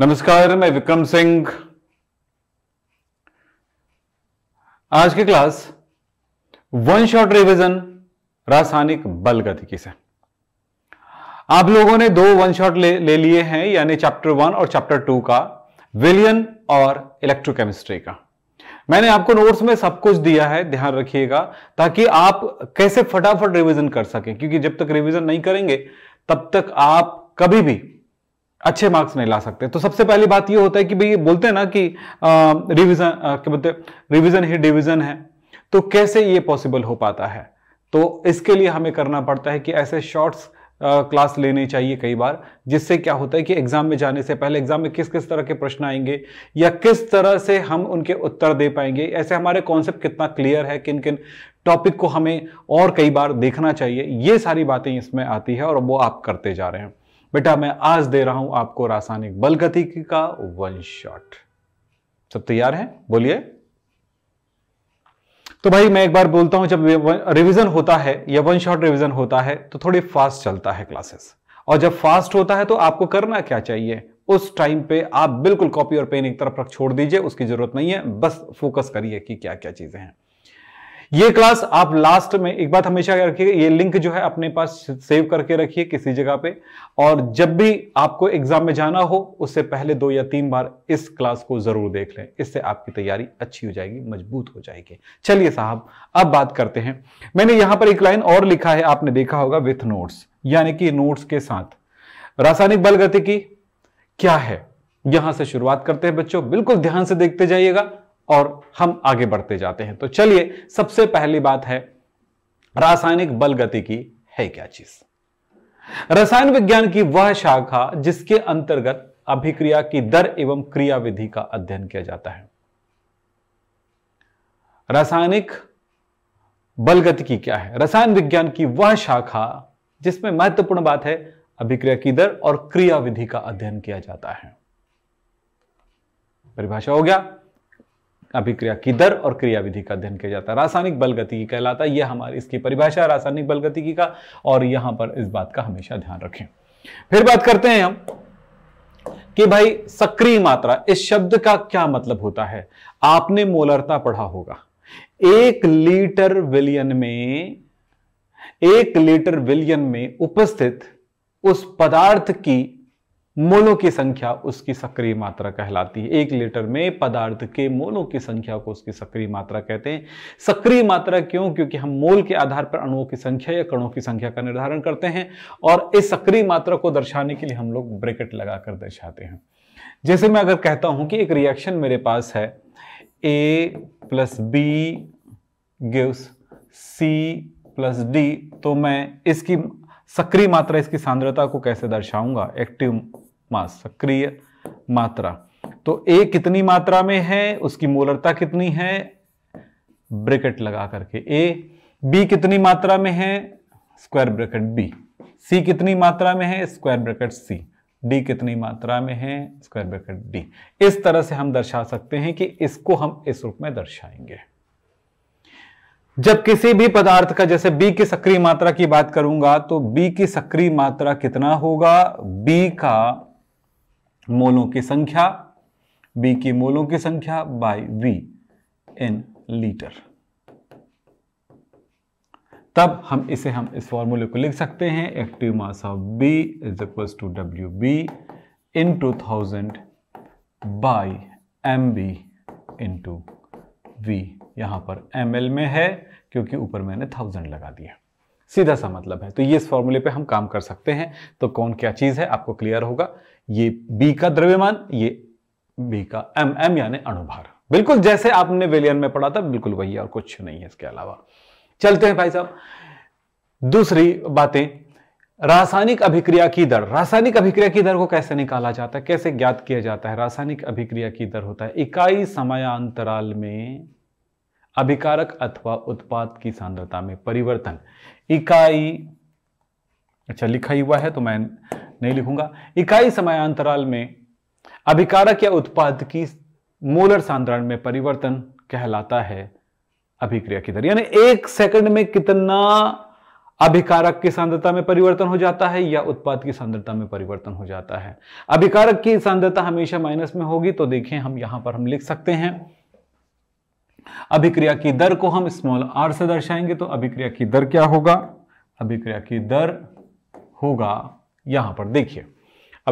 नमस्कार मैं विक्रम सिंह आज की क्लास वन शॉट रिवीजन रासायनिक बल गतिकी से आप लोगों ने दो वन शॉट ले, ले लिए हैं यानी चैप्टर वन और चैप्टर टू का विलियन और इलेक्ट्रोकेमिस्ट्री का मैंने आपको नोट्स में सब कुछ दिया है ध्यान रखिएगा ताकि आप कैसे फटाफट रिवीजन कर सकें क्योंकि जब तक रिवीजन नहीं करेंगे तब तक आप कभी भी अच्छे मार्क्स नहीं ला सकते तो सबसे पहली बात ये होता है कि भाई बोलते हैं ना कि रिविजन क्या बोलते रिविजन ही डिविजन है तो कैसे ये पॉसिबल हो पाता है तो इसके लिए हमें करना पड़ता है कि ऐसे शॉर्ट्स क्लास लेनी चाहिए कई बार जिससे क्या होता है कि एग्जाम में जाने से पहले एग्जाम में किस किस तरह के प्रश्न आएंगे या किस तरह से हम उनके उत्तर दे पाएंगे ऐसे हमारे कॉन्सेप्ट कितना क्लियर है किन किन टॉपिक को हमें और कई बार देखना चाहिए ये सारी बातें इसमें आती है और वो आप करते जा रहे हैं बेटा मैं आज दे रहा हूं आपको रासायनिक बल गति का वन शॉट सब तैयार हैं बोलिए तो भाई मैं एक बार बोलता हूं जब रिवीजन होता है या वन शॉट रिवीजन होता है तो थोड़ी फास्ट चलता है क्लासेस और जब फास्ट होता है तो आपको करना क्या चाहिए उस टाइम पे आप बिल्कुल कॉपी और पेन एक तरफ रख छोड़ दीजिए उसकी जरूरत नहीं है बस फोकस करिए कि क्या क्या चीजें हैं ये क्लास आप लास्ट में एक बात हमेशा रखिए ये लिंक जो है अपने पास सेव करके रखिए किसी जगह पे और जब भी आपको एग्जाम में जाना हो उससे पहले दो या तीन बार इस क्लास को जरूर देख लें इससे आपकी तैयारी अच्छी हो जाएगी मजबूत हो जाएगी चलिए साहब अब बात करते हैं मैंने यहां पर एक लाइन और लिखा है आपने देखा होगा विथ नोट्स यानी कि नोट्स के साथ रासायनिक बल गति की क्या है यहां से शुरुआत करते हैं बच्चों बिल्कुल ध्यान से देखते जाइएगा और हम आगे बढ़ते जाते हैं तो चलिए सबसे पहली बात है रासायनिक बल गति की है क्या चीज रसायन विज्ञान की वह शाखा जिसके अंतर्गत अभिक्रिया की दर एवं क्रियाविधि का अध्ययन किया जाता है रासायनिक बल गति की क्या है रसायन विज्ञान की वह शाखा जिसमें महत्वपूर्ण बात है अभिक्रिया की दर और क्रियाविधि का अध्ययन किया जाता है परिभाषा हो गया अभिक्रिया की दर और क्रियाविधि का अध्ययन किया जाता है रासायनिक बल की कहलाता है यह हमारी इसकी परिभाषा रासायनिक बल की का और यहां पर इस बात का हमेशा ध्यान रखें फिर बात करते हैं हम कि भाई सक्रिय मात्रा इस शब्द का क्या मतलब होता है आपने मोलरता पढ़ा होगा एक लीटर विलियन में एक लीटर विलियन में उपस्थित उस पदार्थ की मोलों की संख्या उसकी सक्रिय मात्रा कहलाती है एक लीटर में पदार्थ के मोलों की संख्या को उसकी सक्रिय मात्रा कहते हैं सक्रिय मात्रा क्यों क्योंकि हम मोल के आधार पर अणुओं की संख्या या कणों की संख्या का निर्धारण करते हैं और इस सक्रिय मात्रा को दर्शाने के लिए हम लोग ब्रेकेट लगाकर दर्शाते हैं जैसे मैं अगर कहता हूं कि एक रिएक्शन मेरे पास है A plus B gives C plus D तो मैं इसकी सक्रिय मात्रा इसकी सांद्रता को कैसे दर्शाऊंगा एक्टिव मास सक्रिय मात्रा तो ए कितनी मात्रा में है उसकी मोलरता कितनी है ब्रैकेट लगा करके ए बी कितनी मात्रा में है स्क्वायर ब्रैकेट बी सी कितनी मात्रा में है स्क्वायर ब्रैकेट सी डी कितनी मात्रा में है स्क्वायर ब्रैकेट डी इस तरह से हम दर्शा सकते हैं कि इसको हम इस रूप में दर्शाएंगे जब किसी भी पदार्थ का जैसे बी की सक्रिय मात्रा की बात करूंगा तो बी की सक्रिय मात्रा कितना होगा बी का मोलों की संख्या बी की मोलों की संख्या बाय वी इन लीटर तब हम इसे हम इस फॉर्मूले को लिख सकते हैं active mass of B is equal to W B into thousand by M B into V यहां पर एम एल में है क्योंकि ऊपर मैंने थाउजेंड लगा दिया सीधा सा मतलब है तो ये इस फॉर्मूले पे हम काम कर सकते हैं तो कौन क्या चीज़ है आपको क्लियर होगा ये बी का द्रव्यमान ये बी का एम एम यानी अणुभार बिल्कुल जैसे आपने वेलियन में पढ़ा था बिल्कुल वही और कुछ नहीं है इसके अलावा चलते हैं भाई साहब दूसरी बातें रासायनिक अभिक्रिया की दर रासायनिक अभिक्रिया की दर को कैसे निकाला जाता है कैसे ज्ञात किया जाता है रासायनिक अभिक्रिया की दर होता है इकाई समय अंतराल में अभिकारक अथवा उत्पाद की सांद्रता में परिवर्तन इकाई अच्छा लिखा ही हुआ है तो मैं नहीं लिखूंगा इकाई समय अंतराल में अभिकारक या उत्पाद की मोलर सांद्रण में परिवर्तन कहलाता है अभिक्रिया की दर यानी एक सेकंड में कितना अभिकारक की सांद्रता में परिवर्तन हो जाता है या उत्पाद की सांद्रता में परिवर्तन हो जाता है अभिकारक की सांद्रता हमेशा माइनस में होगी तो देखें हम यहां पर हम लिख सकते हैं अभिक्रिया की दर को हम स्मॉल आर से दर्शाएंगे तो अभिक्रिया की दर क्या होगा अभिक्रिया की दर होगा यहां पर देखिए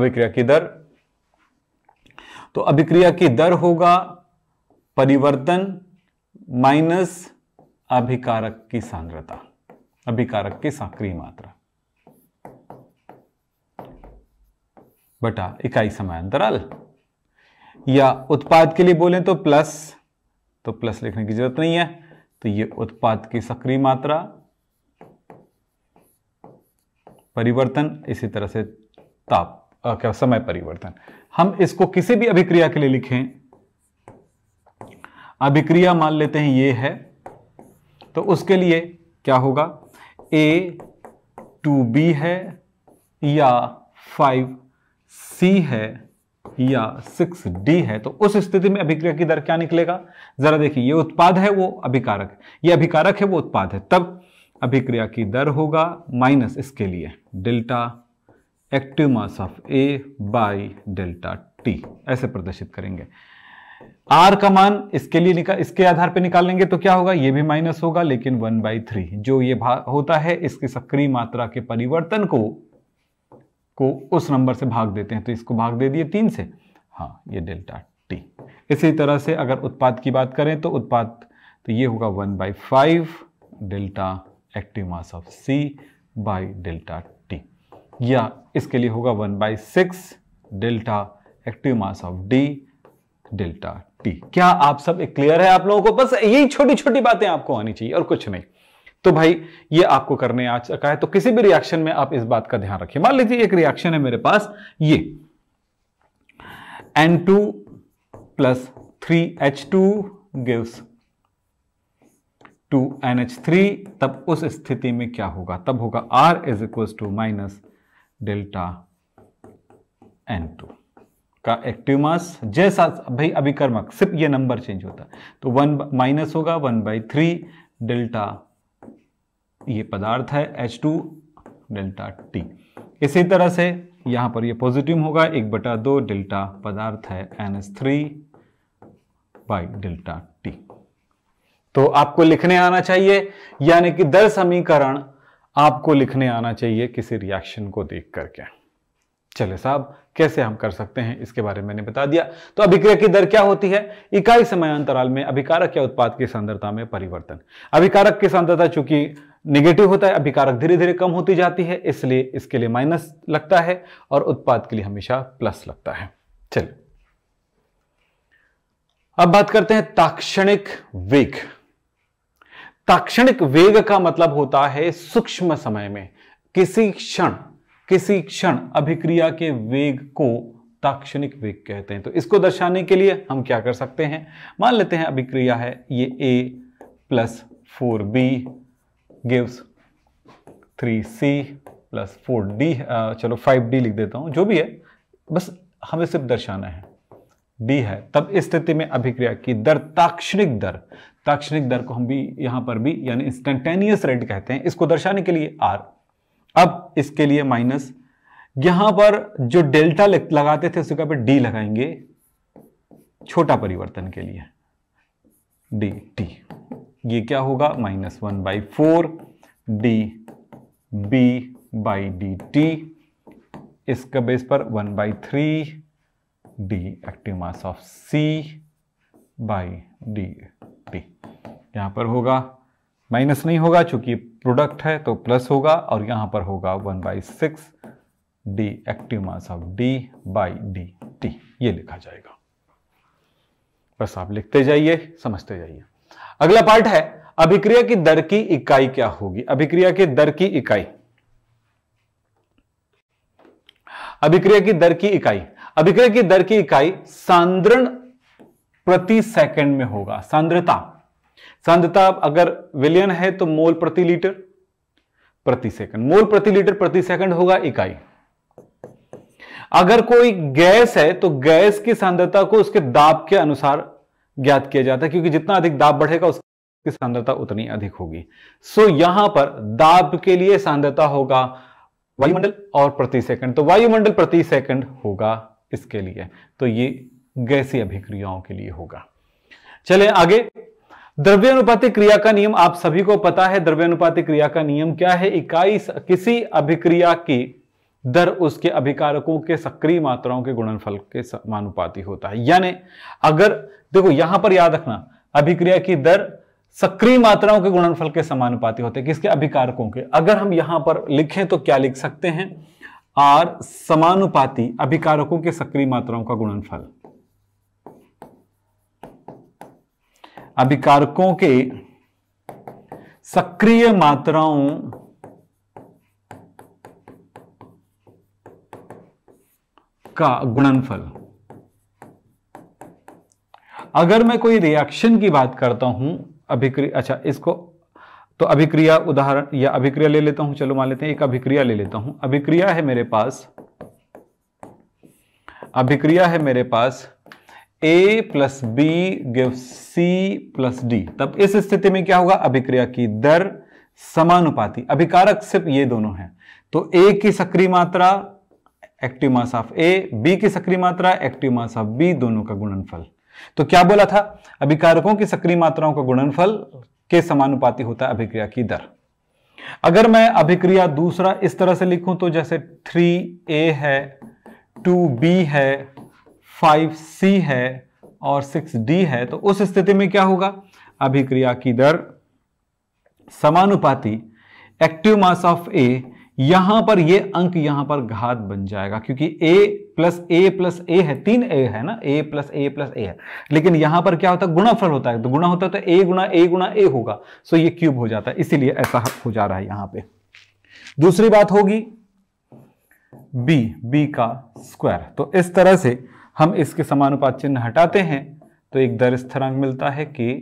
अभिक्रिया की दर तो अभिक्रिया की दर होगा परिवर्तन माइनस अभिकारक की सांद्रता अभिकारक की सक्रिय मात्रा बटा इकाई समय अंतराल या उत्पाद के लिए बोले तो प्लस तो प्लस लिखने की जरूरत नहीं है तो ये उत्पाद की सक्रिय मात्रा परिवर्तन इसी तरह से ताप क्या समय परिवर्तन हम इसको किसी भी अभिक्रिया के लिए लिखें अभिक्रिया मान लेते हैं ये है तो उसके लिए क्या होगा ए टू बी है या फाइव सी है या सिक्स डी है तो उस स्थिति में अभिक्रिया की दर क्या निकलेगा जरा देखिए ये उत्पाद है वो अभिकारक है ये अभिकारक है वो उत्पाद है तब अभिक्रिया की दर होगा माइनस इसके लिए delta active mass of A by delta T ऐसे प्रदर्शित करेंगे आर का मान इसके लिए निकाल इसके आधार पर निकालेंगे तो क्या होगा ये भी माइनस होगा लेकिन वन बाई थ्री जो ये भाग होता है इसकी सक्रिय मात्रा के परिवर्तन को को उस नंबर से भाग देते हैं तो इसको भाग दे दिए तीन से हाँ ये डेल्टा टी इसी तरह से अगर उत्पाद की बात करें तो उत्पाद तो ये होगा one by five delta active mass of C by delta T या इसके लिए होगा one by six delta active mass of D delta T क्या आप सब एक क्लियर है आप लोगों को बस यही छोटी छोटी बातें आपको आनी चाहिए और कुछ नहीं तो भाई ये आपको करने आ चुका है तो किसी भी रिएक्शन में आप इस बात का ध्यान रखिए मान लीजिए एक रिएक्शन है मेरे पास ये N2 two plus three H two gives two N H three तब उस स्थिति में क्या होगा तब होगा are is equal to minus delta N two का एक्टिव मास जैसा भाई अभिकर्मक सिर्फ ये नंबर चेंज होता है तो वन माइनस होगा वन बाई थ्री डेल्टा ये पदार्थ है एच टू डेल्टा टी इसी तरह से यहां पर ये पॉजिटिव होगा एक बटा दो डेल्टा पदार्थ है N S three by delta तो आपको लिखने आना चाहिए यानी कि दर समीकरण आपको लिखने आना चाहिए किसी रिएक्शन को देख करके चले साहब कैसे हम कर सकते हैं इसके बारे में मैंने बता दिया तो अभिक्रिया की दर क्या होती है इकाई समय अंतराल में अभिकारक या उत्पाद की सांद्रता में परिवर्तन अभिकारक की सांद्रता चूंकि निगेटिव होता है अभिकारक धीरे धीरे कम होती जाती है इसलिए इसके लिए माइनस लगता है और उत्पाद के लिए हमेशा प्लस लगता है चलिए अब बात करते हैं ताक्षणिक वेग ताक्षणिक वेग का मतलब होता है सूक्ष्म समय में किसी क्षण किसी क्षण अभिक्रिया के वेग को ताक्षणिक वेग कहते हैं तो इसको दर्शाने के लिए हम क्या कर सकते हैं मान लेते हैं अभिक्रिया है ये A plus four B gives three C plus four D चलो फाइव डी लिख देता हूं जो भी है बस हमें सिर्फ दर्शाना है डी है तब इस स्थिति में अभिक्रिया की दर ताक्षणिक दर ताक्षणिक दर को हम भी यहां पर भी यानी इंस्टेंटेनियस रेट कहते हैं इसको दर्शाने के लिए आर अब इसके लिए माइनस यहां पर जो डेल्टा लगाते थे उसके पर डी लगाएंगे छोटा परिवर्तन के लिए डी टी ये क्या होगा minus one by four D B by D T इसका बेस पर one by three D active mass of C by D यहाँ पर होगा माइनस नहीं होगा चूंकि प्रोडक्ट है तो प्लस होगा और यहाँ पर होगा one by six D active mass of D by D T ये लिखा जाएगा बस आप लिखते जाइए समझते जाइए अगला पार्ट है अभिक्रिया की दर की इकाई क्या होगी अभिक्रिया की दर की इकाई अभिक्रिया की दर की इकाई अभिक्रिया की दर की इकाई सांद्रण प्रति सेकंड में होगा सांद्रता सांद्रता अगर विलियन है तो मोल प्रति लीटर प्रति सेकंड मोल प्रति लीटर प्रति सेकंड होगा इकाई अगर कोई गैस है तो गैस की सांद्रता को उसके दाब के अनुसार ज्ञात किया जाता है क्योंकि जितना अधिक दाब बढ़ेगा उसकी सांद्रता उतनी अधिक होगी सो यहां पर दाब के लिए सांद्रता होगा वायुमंडल और प्रति सेकंड तो वायुमंडल प्रति सेकंड होगा इसके लिए तो ये गैसी अभिक्रियाओं के लिए होगा चले आगे द्रव्यानुपाती क्रिया का नियम आप सभी को पता है द्रव्यानुपाती क्रिया का नियम क्या है इकाई किसी अभिक्रिया की दर उसके अभिकारकों के सक्रिय मात्राओं के गुणनफल के समानुपाती होता है यानी अगर देखो यहां पर याद रखना अभिक्रिया की दर सक्रिय मात्राओं के गुणनफल के समानुपाती होते हैं किसके अभिकारकों के अगर हम यहां पर लिखें तो क्या लिख सकते हैं आर समानुपाती अभिकारकों के सक्रिय मात्राओं का गुणनफल अभिकारकों के सक्रिय मात्राओं का गुणनफल अगर मैं कोई रिएक्शन की बात करता हूं अभिक्रिया अच्छा इसको तो अभिक्रिया उदाहरण या अभिक्रिया ले लेता हूं चलो मान लेते हैं एक अभिक्रिया ले लेता हूं अभिक्रिया है मेरे पास अभिक्रिया है मेरे पास A plus B give C plus D तब इस स्थिति में क्या होगा अभिक्रिया की दर समानुपाती अभिकारक सिर्फ ये दोनों हैं तो ए की सक्रिय मात्रा active mass of A B की सक्रिय मात्रा एक्टिव मास ऑफ बी दोनों का गुणनफल तो क्या बोला था अभिकारकों की सक्रिय मात्राओं का गुणनफल के समानुपाती होता है अभिक्रिया की दर अगर मैं अभिक्रिया दूसरा इस तरह से लिखूं तो जैसे थ्री ए है टू बी है फाइव सी है और सिक्स डी है तो उस स्थिति में क्या होगा अभिक्रिया की दर समानुपाती एक्टिव मास ऑफ ए यहां पर ये अंक यहां पर घात बन जाएगा क्योंकि ए प्लस ए प्लस ए है तीन ए है ना ए प्लस ए प्लस ए है लेकिन यहां पर क्या होता है गुणाफल होता है तो गुणा होता है तो ए गुणा ए गुणा ए होगा सो ये क्यूब हो जाता है इसीलिए ऐसा हो जा रहा है यहां पे दूसरी बात होगी बी बी का स्क्वायर तो इस तरह से हम इसके समानुपात चिन्ह हटाते हैं तो एक दर स्थिरांक मिलता है के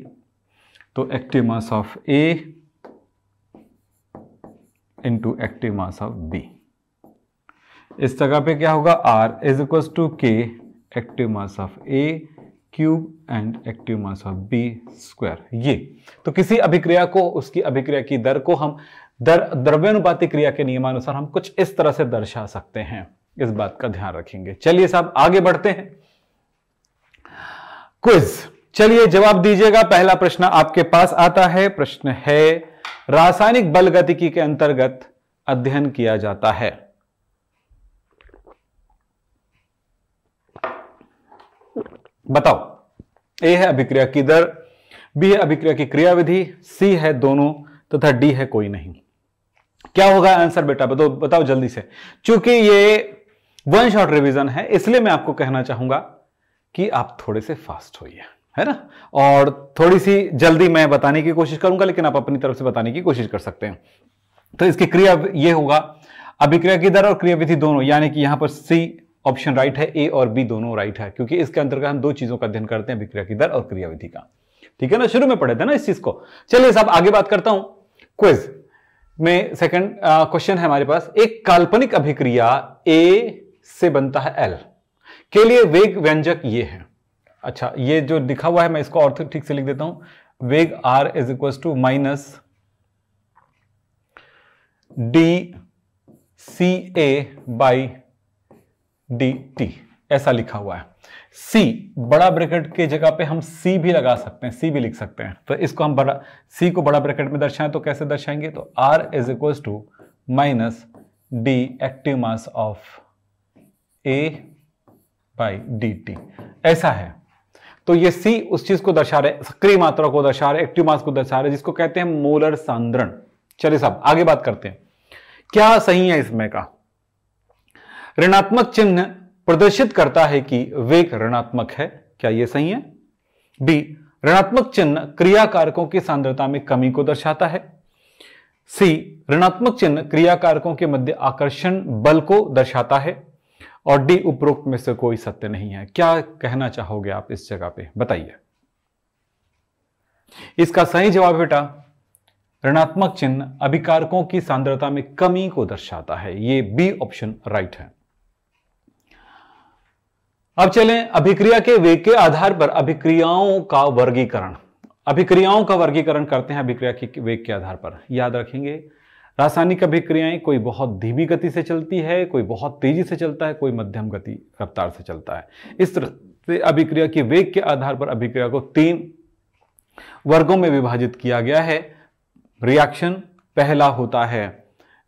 तो active mass of A into active mass of B इस जगह पे क्या होगा are is equal to k active mass of A cube and active mass of B square ये तो किसी अभिक्रिया को उसकी अभिक्रिया की दर को हम दर द्रव्यनुपातिक क्रिया के नियमानुसार हम कुछ इस तरह से दर्शा सकते हैं इस बात का ध्यान रखेंगे चलिए साहब आगे बढ़ते हैं क्विज चलिए जवाब दीजिएगा पहला प्रश्न आपके पास आता है प्रश्न है रासायनिक बल गतिकी के अंतर्गत अध्ययन किया जाता है बताओ ए है अभिक्रिया की दर बी है अभिक्रिया की क्रियाविधि सी है दोनों तथा डी है कोई नहीं क्या होगा आंसर बेटा बताओ बताओ जल्दी से चूंकि ये वन शॉट रिवीजन है इसलिए मैं आपको कहना चाहूंगा कि आप थोड़े से फास्ट होइए है ना और थोड़ी सी जल्दी मैं बताने की कोशिश करूंगा लेकिन आप अपनी तरफ से बताने की कोशिश कर सकते हैं तो इसकी क्रिया ये होगा अभिक्रिया की दर और क्रियाविधि दोनों यानी कि यहां पर सी ऑप्शन राइट है ए और बी दोनों राइट है क्योंकि इसके अंतर्गत हम दो चीजों का अध्ययन करते हैं अभिक्रिया की दर और क्रियाविधि का ठीक है ना शुरू में पढ़े थे ना इस चीज को चलिए साहब आगे बात करता हूं क्विज में सेकंड क्वेश्चन है हमारे पास एक काल्पनिक अभिक्रिया ए से बनता है एल के लिए वेग व्यंजक ये है अच्छा ये जो लिखा हुआ है मैं इसको और ठीक से लिख देता हूं वेग r is equal to minus d C A by D t ऐसा लिखा हुआ है सी बड़ा ब्रैकेट के जगह पे हम सी भी लगा सकते हैं सी भी लिख सकते हैं तो इसको हम बड़ा सी को बड़ा ब्रैकेट में दर्शाएं तो कैसे दर्शाएंगे तो r is equal to minus d active mass of A by D t ऐसा है तो ये सी उस चीज को दर्शा रहे सक्रिय मात्रा को दर्शा रहे एक्टिव मास को दर्शा रहे जिसको कहते हैं मोलर सांद्रण चलिए साहब आगे बात करते हैं क्या सही है इसमें का ऋणात्मक चिन्ह प्रदर्शित करता है कि वेग ऋणात्मक है क्या यह सही है बी ऋणात्मक चिन्ह क्रियाकारकों की सांद्रता में कमी को दर्शाता है सी ऋणात्मक चिन्ह क्रियाकारकों के मध्य आकर्षण बल को दर्शाता है और डी उपरोक्त में से कोई सत्य नहीं है क्या कहना चाहोगे आप इस जगह पे बताइए इसका सही जवाब बेटा ऋणात्मक चिन्ह अभिकारकों की सांद्रता में कमी को दर्शाता है ये बी ऑप्शन राइट है अब चलें अभिक्रिया के वेग के आधार पर अभिक्रियाओं का वर्गीकरण अभिक्रियाओं का वर्गीकरण करते हैं अभिक्रिया के वेग के आधार पर याद रखेंगे रासायनिक अभिक्रियाएं कोई बहुत धीमी गति से चलती है कोई बहुत तेजी से चलता है कोई मध्यम गति रफ्तार से चलता है इस तरह से अभिक्रिया के वेग के आधार पर अभिक्रिया को तीन वर्गों में विभाजित किया गया है रिएक्शन पहला होता है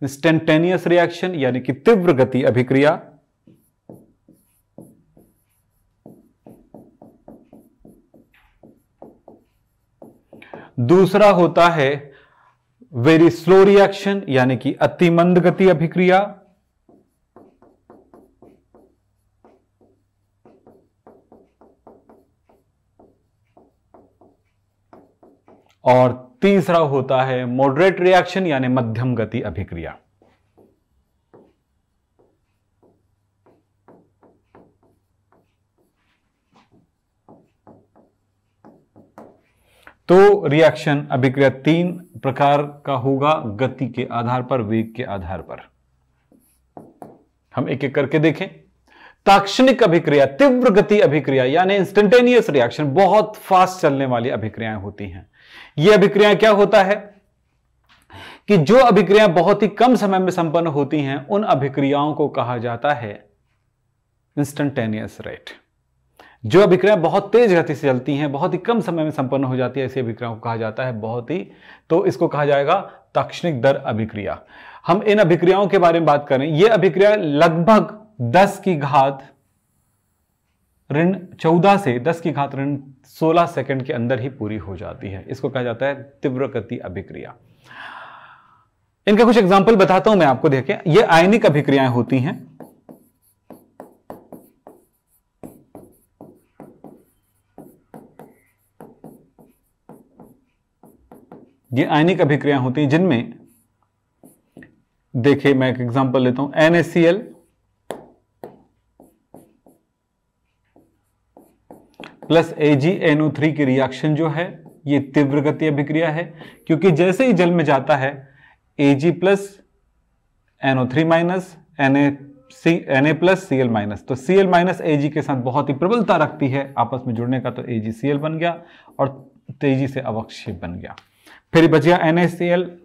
इंस्टेंटेनियस रिएक्शन यानी कि तीव्र गति अभिक्रिया दूसरा होता है वेरी स्लो रिएक्शन यानी कि अति मंद गति अभिक्रिया और तीसरा होता है मॉडरेट रिएक्शन यानी मध्यम गति अभिक्रिया तो रिएक्शन अभिक्रिया तीन प्रकार का होगा गति के आधार पर वेग के आधार पर हम एक एक करके देखें ताक्षणिक अभिक्रिया तीव्र गति अभिक्रिया यानी इंस्टेंटेनियस रिएक्शन बहुत फास्ट चलने वाली अभिक्रियाएं होती हैं ये अभिक्रिया क्या होता है कि जो अभिक्रिया बहुत ही कम समय में संपन्न होती हैं उन अभिक्रियाओं को कहा जाता है इंस्टेंटेनियस रेट जो अभिक्रिया बहुत तेज गति से चलती हैं बहुत ही कम समय में संपन्न हो जाती है ऐसी अभिक्रियाओं को कहा जाता है बहुत ही तो इसको कहा जाएगा तक्षणिक दर अभिक्रिया हम इन अभिक्रियाओं के बारे में बात करें यह अभिक्रिया लगभग 10 की घात ऋण 14 से 10 की घात ऋण 16 सेकंड के अंदर ही पूरी हो जाती है इसको कहा जाता है तीव्र गति अभिक्रिया इनका कुछ एग्जाम्पल बताता हूं मैं आपको देखें ये आयनिक अभिक्रियाएं होती हैं ये आयनिक अभिक्रिया होती हैं जिनमें देखिए मैं एक एग्जांपल लेता हूं N S C L plus AgNO3 की रिएक्शन जो है ये तीव्र गति अभिक्रिया है क्योंकि जैसे ही जल में जाता है Ag plus NO three minus N A C N A plus C L minus तो सी एल माइनस ए जी के साथ बहुत ही प्रबलता रखती है आपस में जुड़ने का तो ए जी सी एल बन गया और तेजी से अवक्षेप बन गया फिर गया एन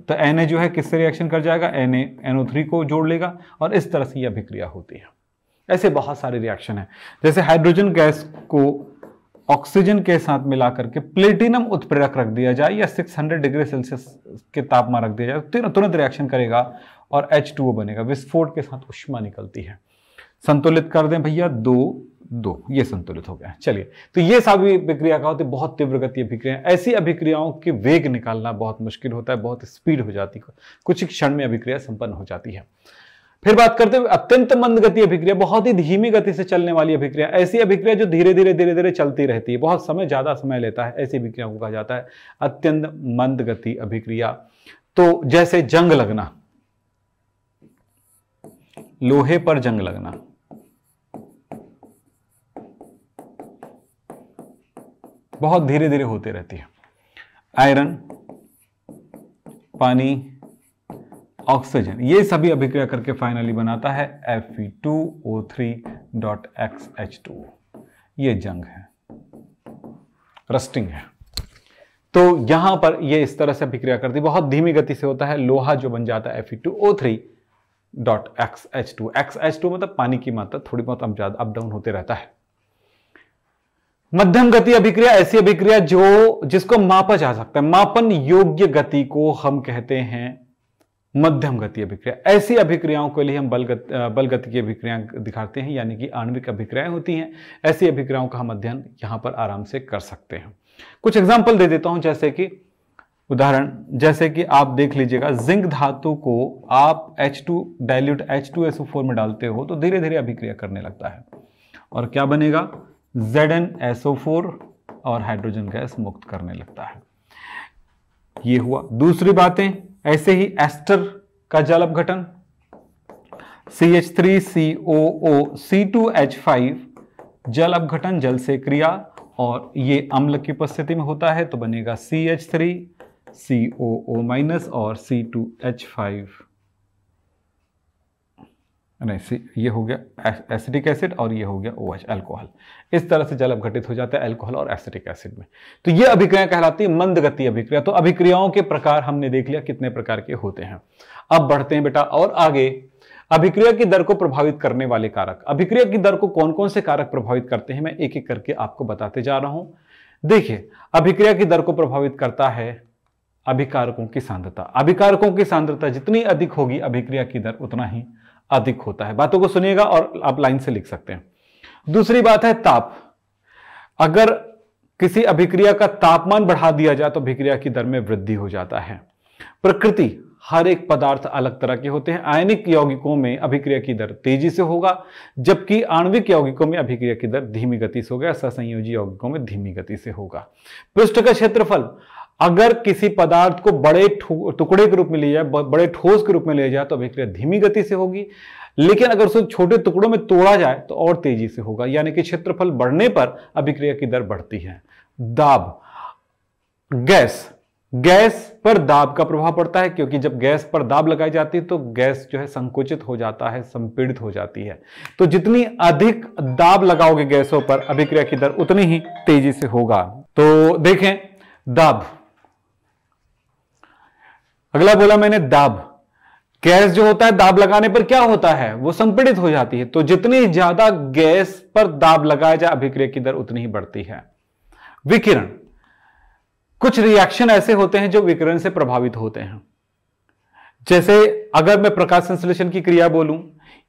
तो एन जो है किससे रिएक्शन कर जाएगा एन ए को जोड़ लेगा और इस तरह से यह अभिक्रिया होती है ऐसे बहुत सारे रिएक्शन है जैसे हाइड्रोजन गैस को ऑक्सीजन के साथ मिला करके प्लेटिनम उत्प्रेरक रख दिया जाए या 600 डिग्री सेल्सियस के तापमान रख दिया जाए तो तुरंत रिएक्शन करेगा और H2O बनेगा विस्फोट के साथ उष्मा निकलती है संतुलित कर दें भैया दो दो ये संतुलित हो गया चलिए तो ये सभी अभिक्रिया का होती बहुत तीव्र गति अभिक्रिया ऐसी अभिक्रियाओं के वेग निकालना बहुत मुश्किल होता है बहुत स्पीड हो जाती है कुछ ही क्षण में अभिक्रिया संपन्न हो जाती है फिर बात करते हैं अत्यंत मंद गति अभिक्रिया बहुत ही धीमी गति से चलने वाली अभिक्रिया ऐसी अभिक्रिया जो धीरे धीरे धीरे धीरे चलती रहती है बहुत समय ज़्यादा समय लेता है ऐसी अभिक्रिया को कहा जाता है अत्यंत मंद गति अभिक्रिया तो जैसे जंग लगना लोहे पर जंग लगना बहुत धीरे धीरे होते रहती है आयरन पानी ऑक्सीजन ये सभी अभिक्रिया करके फाइनली बनाता है F two O three dot x H two ये जंग है रस्टिंग है तो यहां पर ये इस तरह से अभिक्रिया करती बहुत धीमी गति से होता है लोहा जो बन जाता है F E two O three dot x H two x H two मतलब पानी की मात्रा थोड़ी बहुत अप डाउन होते रहता है मध्यम गति अभिक्रिया ऐसी अभिक्रिया जो जिसको मापा जा सकता है मापन योग्य गति को हम कहते हैं मध्यम गति अभिक्रिया ऐसी अभिक्रियाओं के लिए हम बल गत, बल गति की अभिक्रिया दिखाते हैं यानी कि आणविक अभिक्रियाएं होती हैं ऐसी अभिक्रियाओं का हम अध्ययन यहां पर आराम से कर सकते हैं कुछ एग्जाम्पल दे देता हूं जैसे कि उदाहरण जैसे कि आप देख लीजिएगा जिंक धातु को आप एच टू एस फोर में डालते हो तो धीरे धीरे अभिक्रिया करने लगता है और क्या बनेगा ZnSO4 और हाइड्रोजन गैस मुक्त करने लगता है ये हुआ दूसरी बातें ऐसे ही एस्टर का जल अपघटन C H three C O O C two H five जल अपघटन जल से क्रिया और ये अम्ल की उपस्थिति में होता है तो बनेगा C H three C O O minus और सी टू एच फाइव नहीं सी ये हो गया एसिडिक एसिड और ये हो गया ओ एच एल्कोहल इस तरह से जल अपघटित हो जाता है एल्कोहल और एसिटिक एसिड में तो ये अभिक्रिया कहलाती है मंद गति अभिक्रिया तो अभिक्रियाओं के प्रकार हमने देख लिया कितने प्रकार के होते हैं अब बढ़ते हैं बेटा और आगे अभिक्रिया की दर को प्रभावित करने वाले कारक अभिक्रिया की दर को कौन कौन से कारक प्रभावित करते हैं मैं एक एक करके आपको बताते जा रहा हूं देखिए अभिक्रिया की दर को प्रभावित करता है अभिकारकों की सांद्रता अभिकारकों की सांद्रता जितनी अधिक होगी अभिक्रिया की दर उतना ही अधिक होता है बातों को सुनिएगा और आप लाइन से लिख सकते हैं दूसरी बात है ताप अगर किसी अभिक्रिया का तापमान बढ़ा दिया जाए तो अभिक्रिया की दर में वृद्धि हो जाता है प्रकृति हर एक पदार्थ अलग तरह के होते हैं आयनिक यौगिकों में अभिक्रिया की दर तेजी से होगा जबकि आणविक यौगिकों में अभिक्रिया की दर धीमी गति से होगा संयोजी यौगिकों में धीमी गति से होगा पृष्ठ का क्षेत्रफल अगर किसी पदार्थ को बड़े टुकड़े के रूप में लिया जाए बड़े ठोस के रूप में लिया जाए तो अभिक्रिया धीमी गति से होगी लेकिन अगर उसे छोटे टुकड़ों में तोड़ा जाए तो और तेजी से होगा यानी कि क्षेत्रफल बढ़ने पर अभिक्रिया की दर बढ़ती है दाब गैस गैस पर दाब का प्रभाव पड़ता है क्योंकि जब गैस पर दाब लगाई जाती है तो गैस जो है संकुचित हो जाता है संपीड़ित हो जाती है तो जितनी अधिक दाब लगाओगे गैसों पर अभिक्रिया की दर उतनी ही तेजी से होगा तो देखें दाब अगला बोला मैंने दाब गैस जो होता है दाब लगाने पर क्या होता है वो संपीड़ित हो जाती है तो जितनी ज्यादा गैस पर दाब लगाया जाए अभिक्रिया की दर उतनी ही बढ़ती है विकिरण कुछ रिएक्शन ऐसे होते हैं जो विकिरण से प्रभावित होते हैं जैसे अगर मैं प्रकाश संश्लेषण की क्रिया बोलूं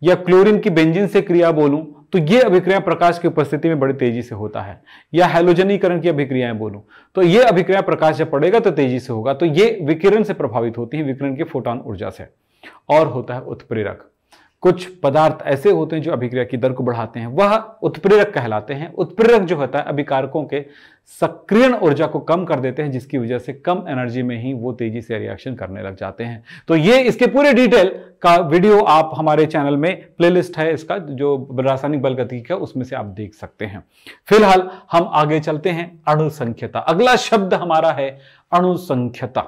या क्लोरीन की बेंजिन से क्रिया बोलूं तो ये अभिक्रिया प्रकाश की उपस्थिति में बड़ी तेजी से होता है या हेलोजनीकरण की अभिक्रियाएं बोलूं तो ये अभिक्रिया प्रकाश जब पड़ेगा तो तेजी से होगा तो ये विकिरण से प्रभावित होती है विकिरण के फोटोन ऊर्जा से और होता है उत्प्रेरक कुछ पदार्थ ऐसे होते हैं जो अभिक्रिया की दर को बढ़ाते हैं वह उत्प्रेरक कहलाते हैं उत्प्रेरक जो होता है अभिकारकों के सक्रियण ऊर्जा को कम कर देते हैं जिसकी वजह से कम एनर्जी में ही वो तेजी से रिएक्शन करने लग जाते हैं तो ये इसके पूरे डिटेल का वीडियो आप हमारे चैनल में प्लेलिस्ट है इसका जो रासायनिक बल गति का उसमें से आप देख सकते हैं फिलहाल हम आगे चलते हैं अणुसंख्यता अगला शब्द हमारा है अणुसंख्यता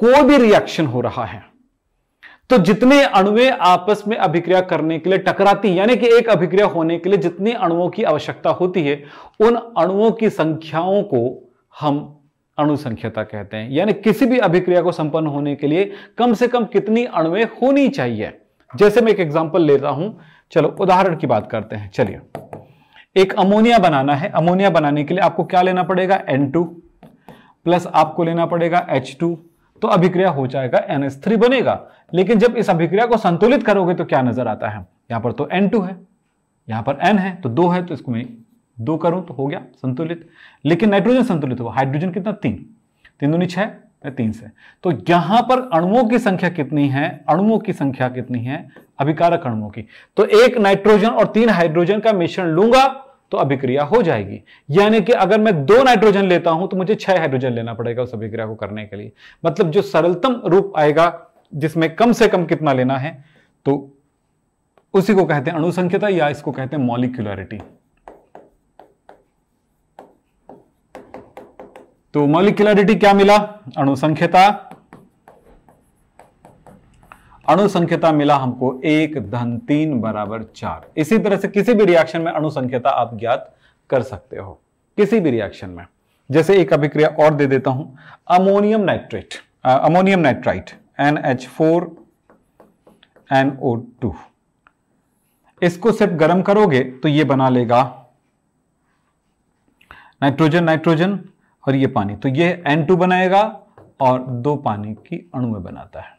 कोई भी रिएक्शन हो रहा है तो जितने अणुए आपस में अभिक्रिया करने के लिए टकराती यानी कि एक अभिक्रिया होने के लिए जितने अणुओं की आवश्यकता होती है उन अणुओं की संख्याओं को हम अणुसंख्यता कहते हैं यानी किसी भी अभिक्रिया को संपन्न होने के लिए कम से कम कितनी अणुए होनी चाहिए जैसे मैं एक एग्जाम्पल लेता हूं चलो उदाहरण की बात करते हैं चलिए एक अमोनिया बनाना है अमोनिया बनाने के लिए आपको क्या लेना पड़ेगा एन प्लस आपको लेना पड़ेगा एच तो अभिक्रिया हो जाएगा NH3 बनेगा लेकिन जब इस अभिक्रिया को संतुलित करोगे तो क्या नजर आता है यहां पर तो एन है यहां पर एन है तो दो है तो इसको मैं दो करूं तो हो गया संतुलित लेकिन नाइट्रोजन संतुलित हुआ हाइड्रोजन कितना तीन तीन दूनी छह तो तीन से तो यहां पर अणुओं की संख्या कितनी है अणुओं की संख्या कितनी है अभिकारक अणुओं की तो एक नाइट्रोजन और तीन हाइड्रोजन का मिश्रण लूंगा तो अभिक्रिया हो जाएगी यानी कि अगर मैं दो नाइट्रोजन लेता हूं तो मुझे छह हाइड्रोजन लेना पड़ेगा उस अभिक्रिया को करने के लिए मतलब जो सरलतम रूप आएगा जिसमें कम से कम कितना लेना है तो उसी को कहते हैं अणुसंख्यता या इसको कहते हैं मॉलिक्यूलरिटी तो मॉलिक्यूलरिटी क्या मिला अणुसंख्यता अणुसंख्यता मिला हमको एक धन तीन बराबर चार इसी तरह से किसी भी रिएक्शन में अणुसंख्यता आप ज्ञात कर सकते हो किसी भी रिएक्शन में जैसे एक अभिक्रिया और दे देता हूं ammonium nitrate ammonium nitrite N H four N O two इसको सिर्फ गर्म करोगे तो ये बना लेगा नाइट्रोजन नाइट्रोजन और ये पानी तो ये टू बनाएगा और दो पानी की अणु में बनाता है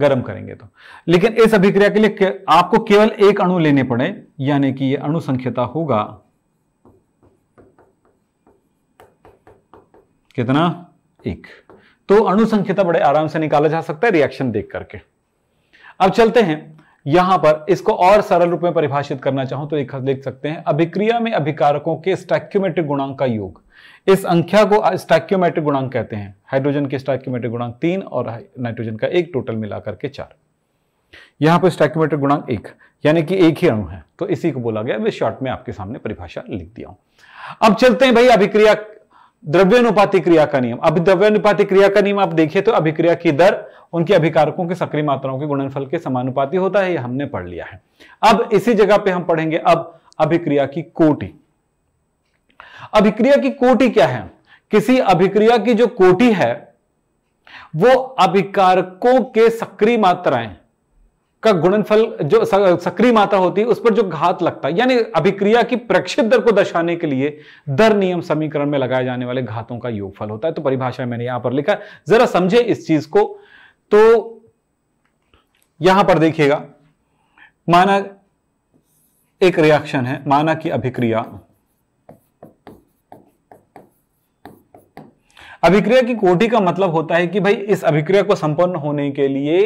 गर्म करेंगे तो लेकिन इस अभिक्रिया के लिए आपको केवल एक अणु लेने पड़े यानी कि यह अणु संख्यता होगा कितना एक तो अणु संख्यता बड़े आराम से निकाला जा सकता है रिएक्शन देख करके अब चलते हैं यहां पर इसको और सरल रूप में परिभाषित करना चाहूं तो लिख सकते हैं अभिक्रिया में अभिकारकों के स्टैक्यूमेट्रिक गुणांक का योग इस संख्या को स्टैक्यूमेट्रिक गुणांक कहते हैं हाइड्रोजन के स्टैक्यूमेट्रिक गुणांक तीन और नाइट्रोजन का एक टोटल मिलाकर के चार यहां पर स्टैक्यूमेट्रिक गुणांक एक यानी कि एक ही अणु है तो इसी को बोला गया मैं शॉर्ट में आपके सामने परिभाषा लिख दिया हूं अब चलते हैं भाई अभिक्रिया द्रव्यानुपाती क्रिया का नियम अभी द्रव्यानुपाती क्रिया का नियम आप देखिए तो अभिक्रिया की दर उनके अभिकारकों के सक्रिय मात्राओं के गुणनफल के समानुपाती होता है यह हमने पढ़ लिया है अब इसी जगह पे हम पढ़ेंगे अब अभिक्रिया की कोटि अभिक्रिया की कोटि क्या है किसी अभिक्रिया की जो कोटि है वो अभिकारकों के सक्रिय मात्राएं का गुणनफल जो सक्रिय मात्रा होती है उस पर जो घात लगता है यानी अभिक्रिया की प्रक्षिप्त दर को दर्शाने के लिए दर नियम समीकरण में लगाए जाने वाले घातों का योगफल होता है तो परिभाषा मैंने यहां पर लिखा जरा समझे इस चीज को तो यहां पर देखिएगा माना एक रिएक्शन है माना कि अभिक्रिया अभिक्रिया की कोटि का मतलब होता है कि भाई इस अभिक्रिया को संपन्न होने के लिए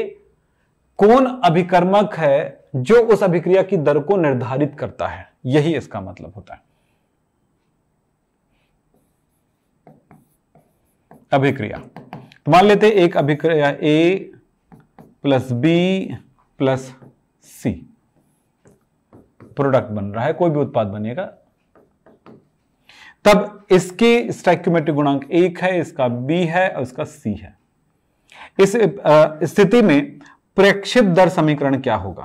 कौन अभिकर्मक है जो उस अभिक्रिया की दर को निर्धारित करता है यही इसका मतलब होता है अभिक्रिया तो मान लेते एक अभिक्रिया A plus B plus C product बन रहा है कोई भी उत्पाद बनेगा तब इसके स्टैक्यूमेट्रिक गुणांक एक है इसका बी है और इसका सी है इस स्थिति में प्रेक्षित दर समीकरण क्या होगा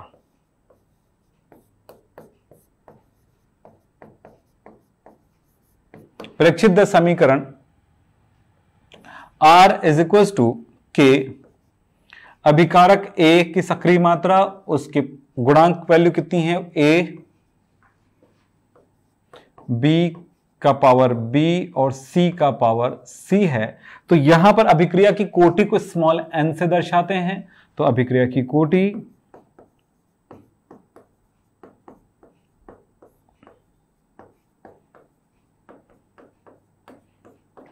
प्रेक्षित दर समीकरण R इज इक्वल टू के अभिकारक A की सक्रिय मात्रा उसके गुणांक वैल्यू कितनी है A B का पावर B और C का पावर C है तो यहां पर अभिक्रिया की कोटि को स्मॉल n से दर्शाते हैं तो अभिक्रिया की कोटि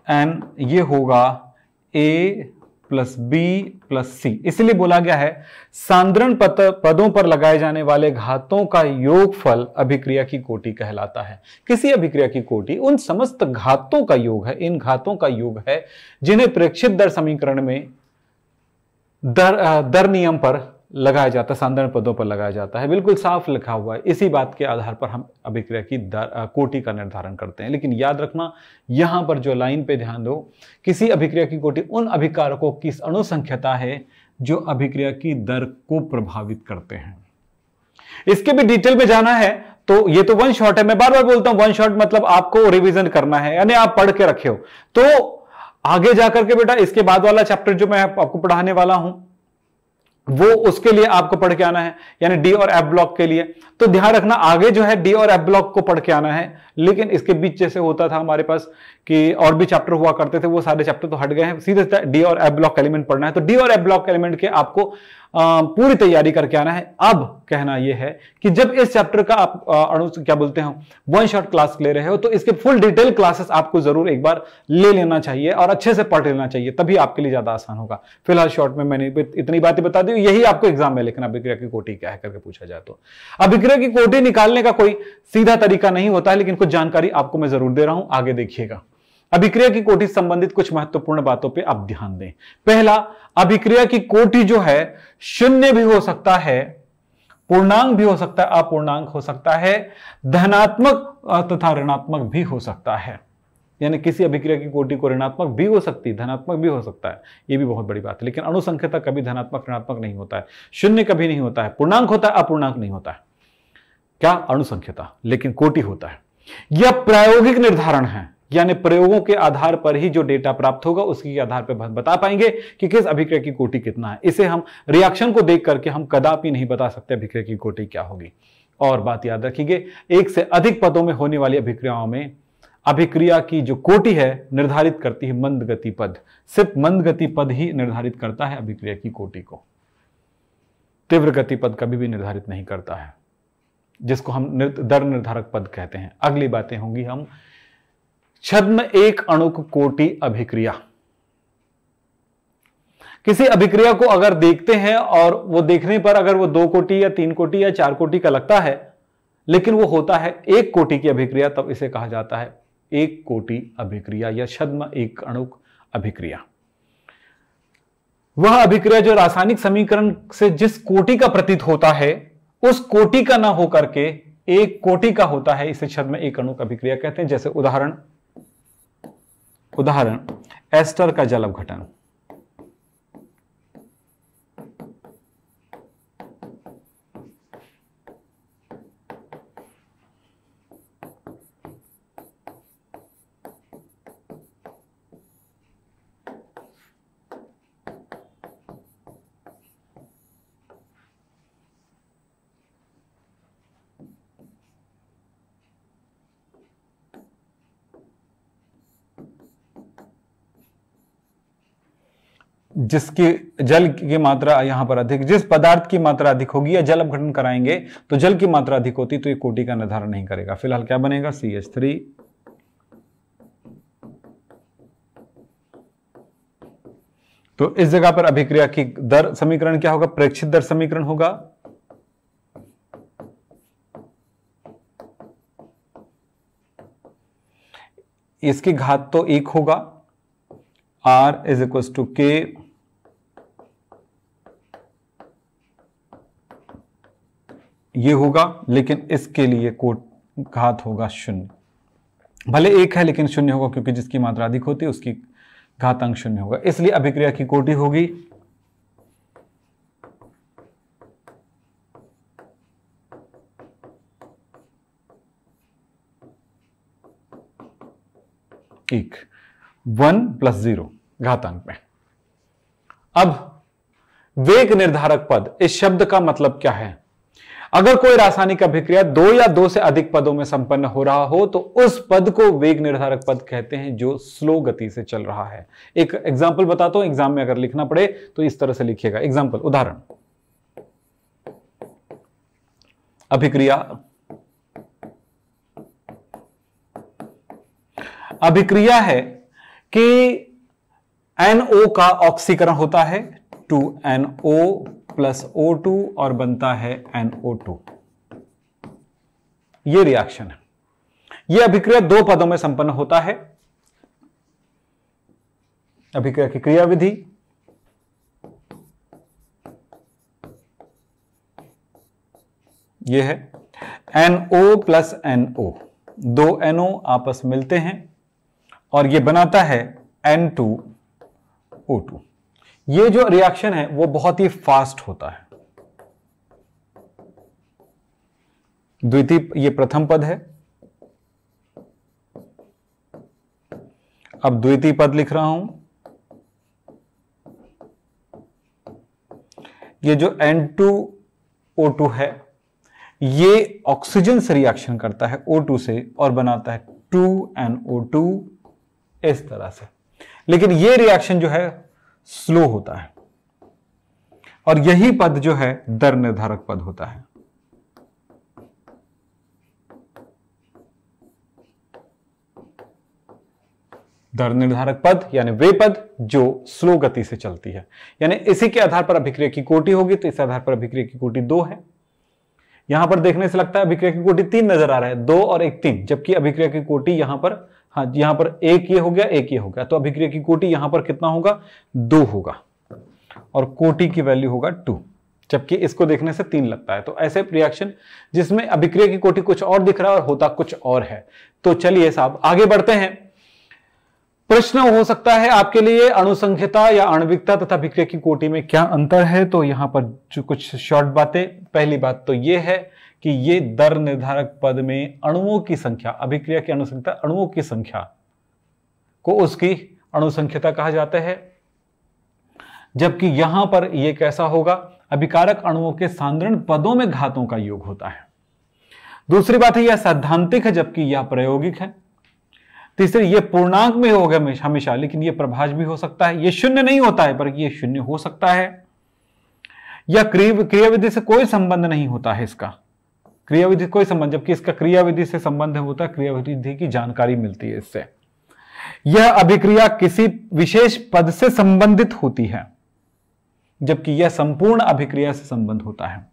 एन ये होगा A plus B plus C इसलिए बोला गया है सांद्रण पद पदों पर लगाए जाने वाले घातों का योगफल अभिक्रिया की कोटि कहलाता है किसी अभिक्रिया की कोटि उन समस्त घातों का योग है इन घातों का योग है जिन्हें प्रेक्षित दर समीकरण में दर दर नियम पर लगाया जाता है सांदर्भ पदों पर लगाया जाता है बिल्कुल साफ लिखा हुआ है इसी बात के आधार पर हम अभिक्रिया की दर कोटि का निर्धारण करते हैं लेकिन याद रखना यहाँ पर जो लाइन पे ध्यान दो किसी अभिक्रिया की कोटि उन अभिकारकों की अणुसंख्यता है जो अभिक्रिया की दर को प्रभावित करते हैं इसके भी डिटेल में जाना है तो ये तो वन शॉट है मैं बार बार बोलता हूं वन शॉट मतलब आपको रिवीजन करना है यानी आप पढ़ के रखे हो तो आगे जाकर के बेटा इसके बाद वाला चैप्टर जो मैं आपको पढ़ाने वाला हूं वो उसके लिए आपको पढ़ के आना है यानी डी और एफ ब्लॉक के लिए तो ध्यान रखना आगे जो है डी और एफ ब्लॉक को पढ़ के आना है लेकिन इसके बीच जैसे होता था हमारे पास कि और भी चैप्टर हुआ करते थे वो सारे चैप्टर तो हट गए हैं सीधे डी और एफ ब्लॉक एलिमेंट पढ़ना है तो डी और एफ ब्लॉक एलिमेंट के आपको पूरी तैयारी करके आना है अब कहना यह है कि जब इस चैप्टर का आप अणु क्या बोलते हैं वन शॉट क्लास ले रहे हो तो इसके फुल डिटेल क्लासेस आपको जरूर एक बार ले लेना चाहिए और अच्छे से पढ़ लेना चाहिए तभी आपके लिए ज्यादा आसान होगा फिलहाल शॉर्ट में मैंने इतनी बातें बता दी यही आपको एग्जाम में लिखना अभिक्रिया की कोटी क्या है करके पूछा जाए तो अभिक्रिया की कोटी निकालने का कोई सीधा तरीका नहीं होता है लेकिन कुछ जानकारी आपको मैं जरूर दे रहा हूं आगे देखिएगा अभिक्रिया की कोटि संबंधित कुछ महत्वपूर्ण बातों पे आप ध्यान दें पहला अभिक्रिया की कोटि जो है शून्य भी हो सकता है पूर्णांक भी हो सकता है अपूर्णांक हो सकता है धनात्मक तथा ऋणात्मक भी हो सकता है यानी किसी अभिक्रिया की कोटि को ऋणात्मक भी हो सकती है धनात्मक भी हो सकता है यह भी बहुत बड़ी बात है लेकिन अणुसंख्यता कभी धनात्मक ऋणात्मक नहीं होता है शून्य कभी नहीं होता है पूर्णांक होता है अपूर्णांक नहीं होता है क्या अनुसंख्यता लेकिन कोटि होता है यह प्रायोगिक निर्धारण है यानी प्रयोगों के आधार पर ही जो डेटा प्राप्त होगा उसके आधार पर बता पाएंगे कि किस अभिक्रय की कोटि कितना है इसे हम रिएक्शन को देख करके हम कदापि नहीं बता सकते अभिक्रय की कोटि क्या होगी और बात याद रखिए एक से अधिक पदों में होने वाली अभिक्रियाओं में अभिक्रिया की जो कोटि है निर्धारित करती है मंद गति पद सिर्फ मंद गति पद ही निर्धारित करता है अभिक्रिया की कोटि को तीव्र गति पद कभी भी निर्धारित नहीं करता है जिसको हम दर निर्धारक पद कहते हैं अगली बातें होंगी हम छद्म एक अणुक कोटि अभिक्रिया किसी अभिक्रिया को अगर देखते हैं और वो देखने पर अगर वो दो कोटि या तीन कोटि या चार कोटि का लगता है लेकिन वो होता है एक कोटि की अभिक्रिया तब इसे कहा जाता है एक कोटि अभिक्रिया या छद्म एक अणुक अभिक्रिया वह अभिक्रिया जो रासायनिक समीकरण से जिस कोटि का प्रतीत होता है उस कोटि का ना होकर के एक कोटि का होता है इसे छद्म एक अणुक अभिक्रिया कहते हैं जैसे उदाहरण उदाहरण एस्टर का जल अपघटन जिसकी जल की मात्रा यहां पर अधिक जिस पदार्थ की मात्रा अधिक होगी या जल अपघटन कराएंगे तो जल की मात्रा अधिक होती तो ये कोटि का निर्धारण नहीं करेगा फिलहाल क्या बनेगा सी एच थ्री तो इस जगह पर अभिक्रिया की दर समीकरण क्या होगा प्रेक्षित दर समीकरण होगा इसकी घात तो एक होगा आर इज इक्व टू के ये होगा लेकिन इसके लिए कोट घात होगा शून्य भले एक है लेकिन शून्य होगा क्योंकि जिसकी मात्रा अधिक होती है उसकी घातांक शून्य होगा इसलिए अभिक्रिया की कोटि होगी एक वन प्लस जीरो घातांक में अब वेग निर्धारक पद इस शब्द का मतलब क्या है अगर कोई रासायनिक अभिक्रिया दो या दो से अधिक पदों में संपन्न हो रहा हो तो उस पद को वेग निर्धारक पद कहते हैं जो स्लो गति से चल रहा है एक एग्जाम्पल बताता हूं एग्जाम में अगर लिखना पड़े तो इस तरह से लिखिएगा एग्जाम्पल उदाहरण अभिक्रिया अभिक्रिया है कि एनओ का ऑक्सीकरण होता है two N O plus O two और बनता है एन ओ टू ये रिएक्शन है यह अभिक्रिया दो पदों में संपन्न होता है अभिक्रिया की क्रियाविधि यह है एनओ प्लस एनओ दो एनओ आपस मिलते हैं और यह बनाता है एन टू ओ टू ये जो रिएक्शन है वो बहुत ही फास्ट होता है द्वितीय ये प्रथम पद है अब द्वितीय पद लिख रहा हूं ये जो N2O2 है ये ऑक्सीजन से रिएक्शन करता है O2 से और बनाता है 2NO2 इस तरह से लेकिन ये रिएक्शन जो है स्लो होता है और यही पद जो है दर निर्धारक पद होता है दर निर्धारक पद यानी वे पद जो स्लो गति से चलती है यानी इसी के आधार पर अभिक्रिया की कोटि होगी तो इस आधार पर अभिक्रिया की कोटि दो है यहां पर देखने से लगता है अभिक्रिया की कोटि तीन नजर आ रहा है दो और एक तीन जबकि अभिक्रिया की कोटि यहां पर हाँ यहां पर एक ये हो गया एक ये हो गया तो अभिक्रिय की कोटि यहां पर कितना होगा दो होगा और कोटि की वैल्यू होगा टू जबकि इसको देखने से तीन लगता है तो ऐसे रिएक्शन जिसमें अभिक्रिय की कोटि कुछ और दिख रहा है और होता कुछ और है तो चलिए साहब आगे बढ़ते हैं प्रश्न हो सकता है आपके लिए अणुसंख्यता या अणविकता तथा विक्रय की कोटि में क्या अंतर है तो यहां पर जो कुछ शॉर्ट बातें पहली बात तो ये है कि ये दर निर्धारक पद में अणुओं की संख्या अभिक्रिया की अनुसंख्या अणुओं की संख्या को उसकी अणुसंख्यता कहा जाता है जबकि यहां पर यह कैसा होगा अभिकारक अणुओं के सांद्रण पदों में घातों का योग होता है दूसरी बात है यह सैद्धांतिक है जबकि यह प्रायोगिक है तीसरे तो ये पूर्णांक में होगा हमेशा लेकिन ये प्रभाज भी हो सकता है ये शून्य नहीं होता है पर ये शून्य हो सकता है या क्रियाविधि से कोई संबंध नहीं होता है इसका क्रियाविधि कोई संबंध जबकि इसका क्रियाविधि से संबंध होता है क्रियाविधि की जानकारी मिलती है इससे यह अभिक्रिया किसी विशेष पद से संबंधित होती है जबकि यह संपूर्ण अभिक्रिया से संबंध होता है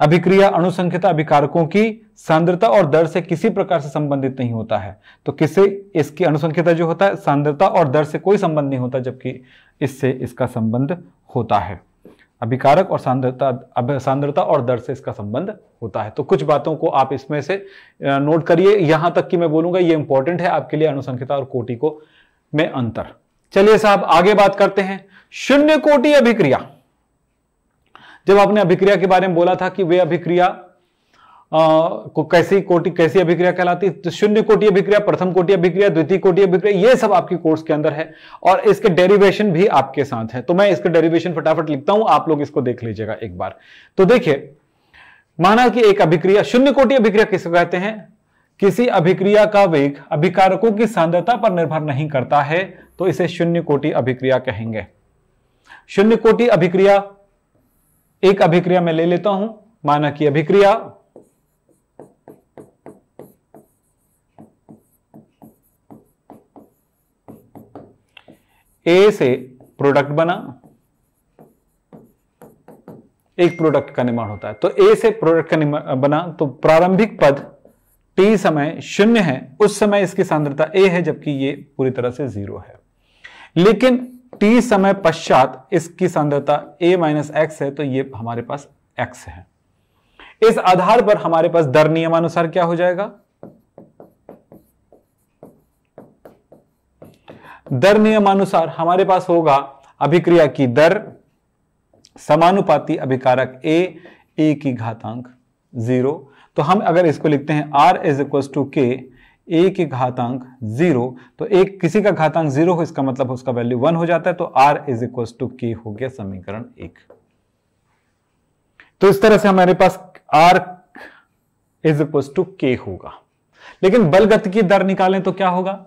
अभिक्रिया अनुसंख्यता अभिकारकों की सांद्रता और दर से किसी प्रकार से संबंधित नहीं होता है तो किससे इसकी अनुसंख्यता जो होता है सांद्रता और दर से कोई संबंध नहीं होता जबकि इससे इसका संबंध होता है अभिकारक और सांद्रता अब सांद्रता और दर से इसका संबंध होता है तो कुछ बातों को आप इसमें से नोट करिए यहां तक कि मैं बोलूंगा ये इंपॉर्टेंट है आपके लिए अनुसंख्यता और कोटि को में अंतर चलिए साहब आगे बात करते हैं शून्य कोटि अभिक्रिया जब आपने अभिक्रिया के बारे में बोला था कि वे अभिक्रिया को कैसी कोटि कैसी अभिक्रिया कहलाती तो शून्य कोटि अभिक्रिया प्रथम कोटि अभिक्रिया द्वितीय कोटि अभिक्रिया ये सब आपकी कोर्स के अंदर है और इसके डेरिवेशन भी आपके साथ है तो मैं इसके डेरिवेशन फटाफट लिखता हूं आप लोग इसको देख लीजिएगा एक बार तो देखिए माना कि एक अभिक्रिया शून्य कोटि अभिक्रिया किसको कहते हैं किसी अभिक्रिया का वेग अभिकारकों की सांद्रता पर निर्भर नहीं करता है तो इसे शून्य कोटि अभिक्रिया कहेंगे शून्य कोटि अभिक्रिया एक अभिक्रिया मैं ले लेता हूं माना की अभिक्रिया ए से प्रोडक्ट बना एक प्रोडक्ट का निर्माण होता है तो ए से प्रोडक्ट का बना तो प्रारंभिक पद टी समय शून्य है उस समय इसकी सांद्रता ए है जबकि ये पूरी तरह से जीरो है लेकिन टी समय पश्चात इसकी सांद्रता ए माइनस एक्स है तो ये हमारे पास एक्स है इस आधार पर हमारे पास दर नियमानुसार क्या हो जाएगा दर नियमानुसार हमारे पास होगा अभिक्रिया की दर समानुपाती अभिकारक ए ए की घातांक जीरो तो हम अगर इसको लिखते हैं आर इज इक्वल टू के ए के घातांक जीरो तो एक किसी का घातांक जीरो हो इसका मतलब उसका वैल्यू वन हो जाता है तो आर इज इक्व टू के हो गया समीकरण एक तो इस तरह से हमारे पास r is equal to k होगा लेकिन बल की दर निकालें तो क्या होगा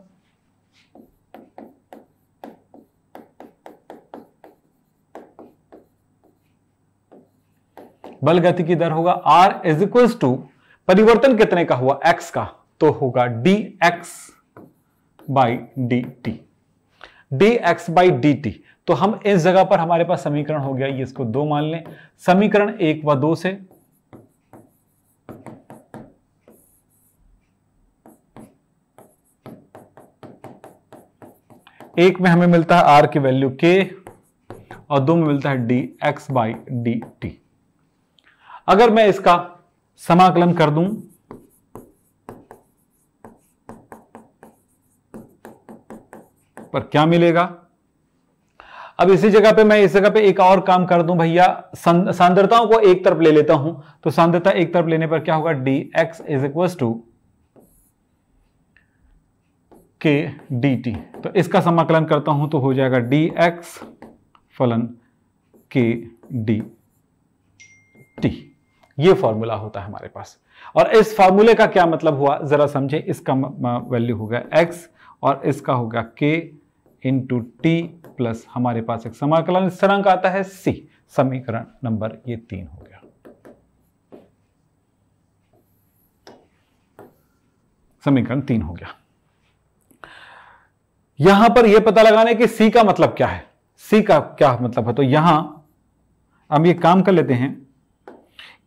बल गति की दर होगा आर इज इक्वल टू परिवर्तन कितने का हुआ एक्स का तो होगा d x by D t d x by D t तो हम इस जगह पर हमारे पास समीकरण हो गया ये इसको दो मान लें समीकरण एक व दो से एक में हमें मिलता है आर की वैल्यू के और दो में मिलता है d x by D t अगर मैं इसका समाकलन कर दूं पर क्या मिलेगा अब इसी जगह पे मैं इस जगह पे एक और काम कर दूं भैया सांद्रताओं को एक तरफ ले लेता हूं तो सांद्रता एक तरफ लेने पर क्या होगा d x is equal to k d t तो इसका समाकलन करता हूं तो हो जाएगा डी एक्स फलन के डी टी ये फॉर्मूला होता है हमारे पास और इस फॉर्मूले का क्या मतलब हुआ जरा समझे इसका वैल्यू हो गया एक्स और इसका होगा गया के इंटू टी प्लस हमारे पास एक समाकलन स्थिरांक आता है सी समीकरण नंबर ये तीन हो गया समीकरण तीन हो गया यहां पर यह पता लगाने कि सी का मतलब क्या है सी का क्या मतलब है तो यहां हम ये काम कर लेते हैं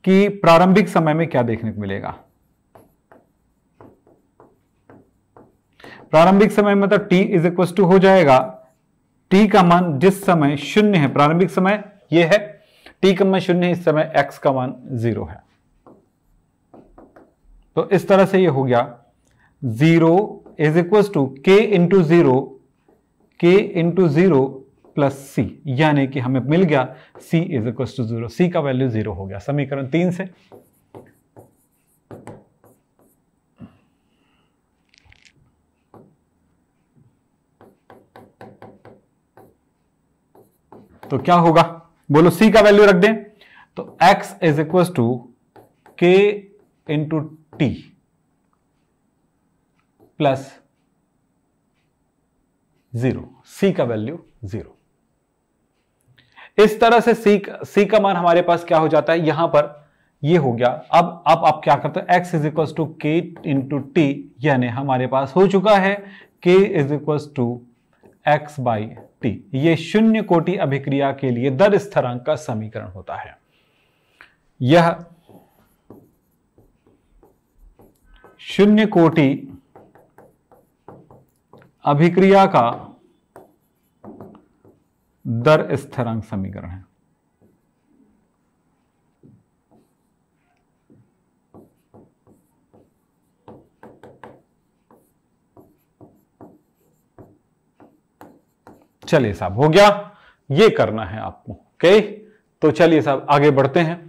कि प्रारंभिक समय में क्या देखने को मिलेगा प्रारंभिक समय मतलब t इज इक्व टू हो जाएगा t का मान जिस समय शून्य है प्रारंभिक समय ये है t का मान शून्य इस समय x का मान जीरो है तो इस तरह से ये हो गया zero is equal to k into zero k into zero plus c यानी कि हमें मिल गया c is equal to zero c का वैल्यू जीरो हो गया समीकरण तीन से तो क्या होगा बोलो सी का वैल्यू रख दें तो x is equal to k into t plus zero c का वैल्यू जीरो इस तरह से सी सी का मान हमारे पास क्या हो जाता है यहां पर ये हो गया अब अब आप क्या करते हैं x is equal to k into t यानी हमारे पास हो चुका है k is equal to x by शक्ति ये शून्य कोटि अभिक्रिया के लिए दर स्थरांक का समीकरण होता है यह शून्य कोटि अभिक्रिया का दर स्थरांक समीकरण है चलिए साहब हो गया ये करना है आपको ओके तो चलिए साहब आगे बढ़ते हैं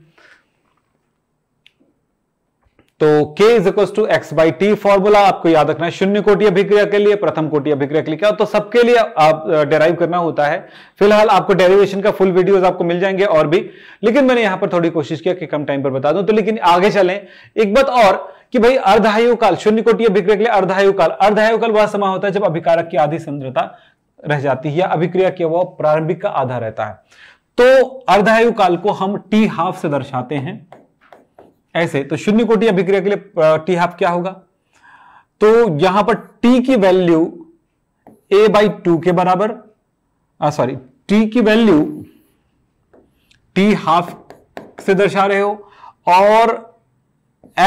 तो k is equal to x by t formula आपको याद रखना है शून्य कोटि अभिक्रिया के लिए प्रथम कोटि अभिक्रिया के लिए क्या तो सबके लिए आप डेराइव करना होता है फिलहाल आपको डेरिवेशन का फुल वीडियोस आपको मिल जाएंगे और भी लेकिन मैंने यहां पर थोड़ी कोशिश किया कि कम टाइम पर बता दूं तो लेकिन आगे चलें एक बात और कि भाई अर्धायु काल शून्य कोटि अभिक्रिया के लिए अर्धायु काल अर्धायु काल वह समय होता है जब अभिकारक की आधी संद्रता रह जाती है या अभिक्रिया के हुआ प्रारंभिक का आधा रहता है तो अर्धायु काल को हम टी हाफ से दर्शाते हैं ऐसे तो शून्य कोटि अभिक्रिया के लिए टी हाफ क्या होगा तो यहां पर टी की वैल्यू ए बाई टू के बराबर सॉरी टी की वैल्यू टी हाफ से दर्शा रहे हो और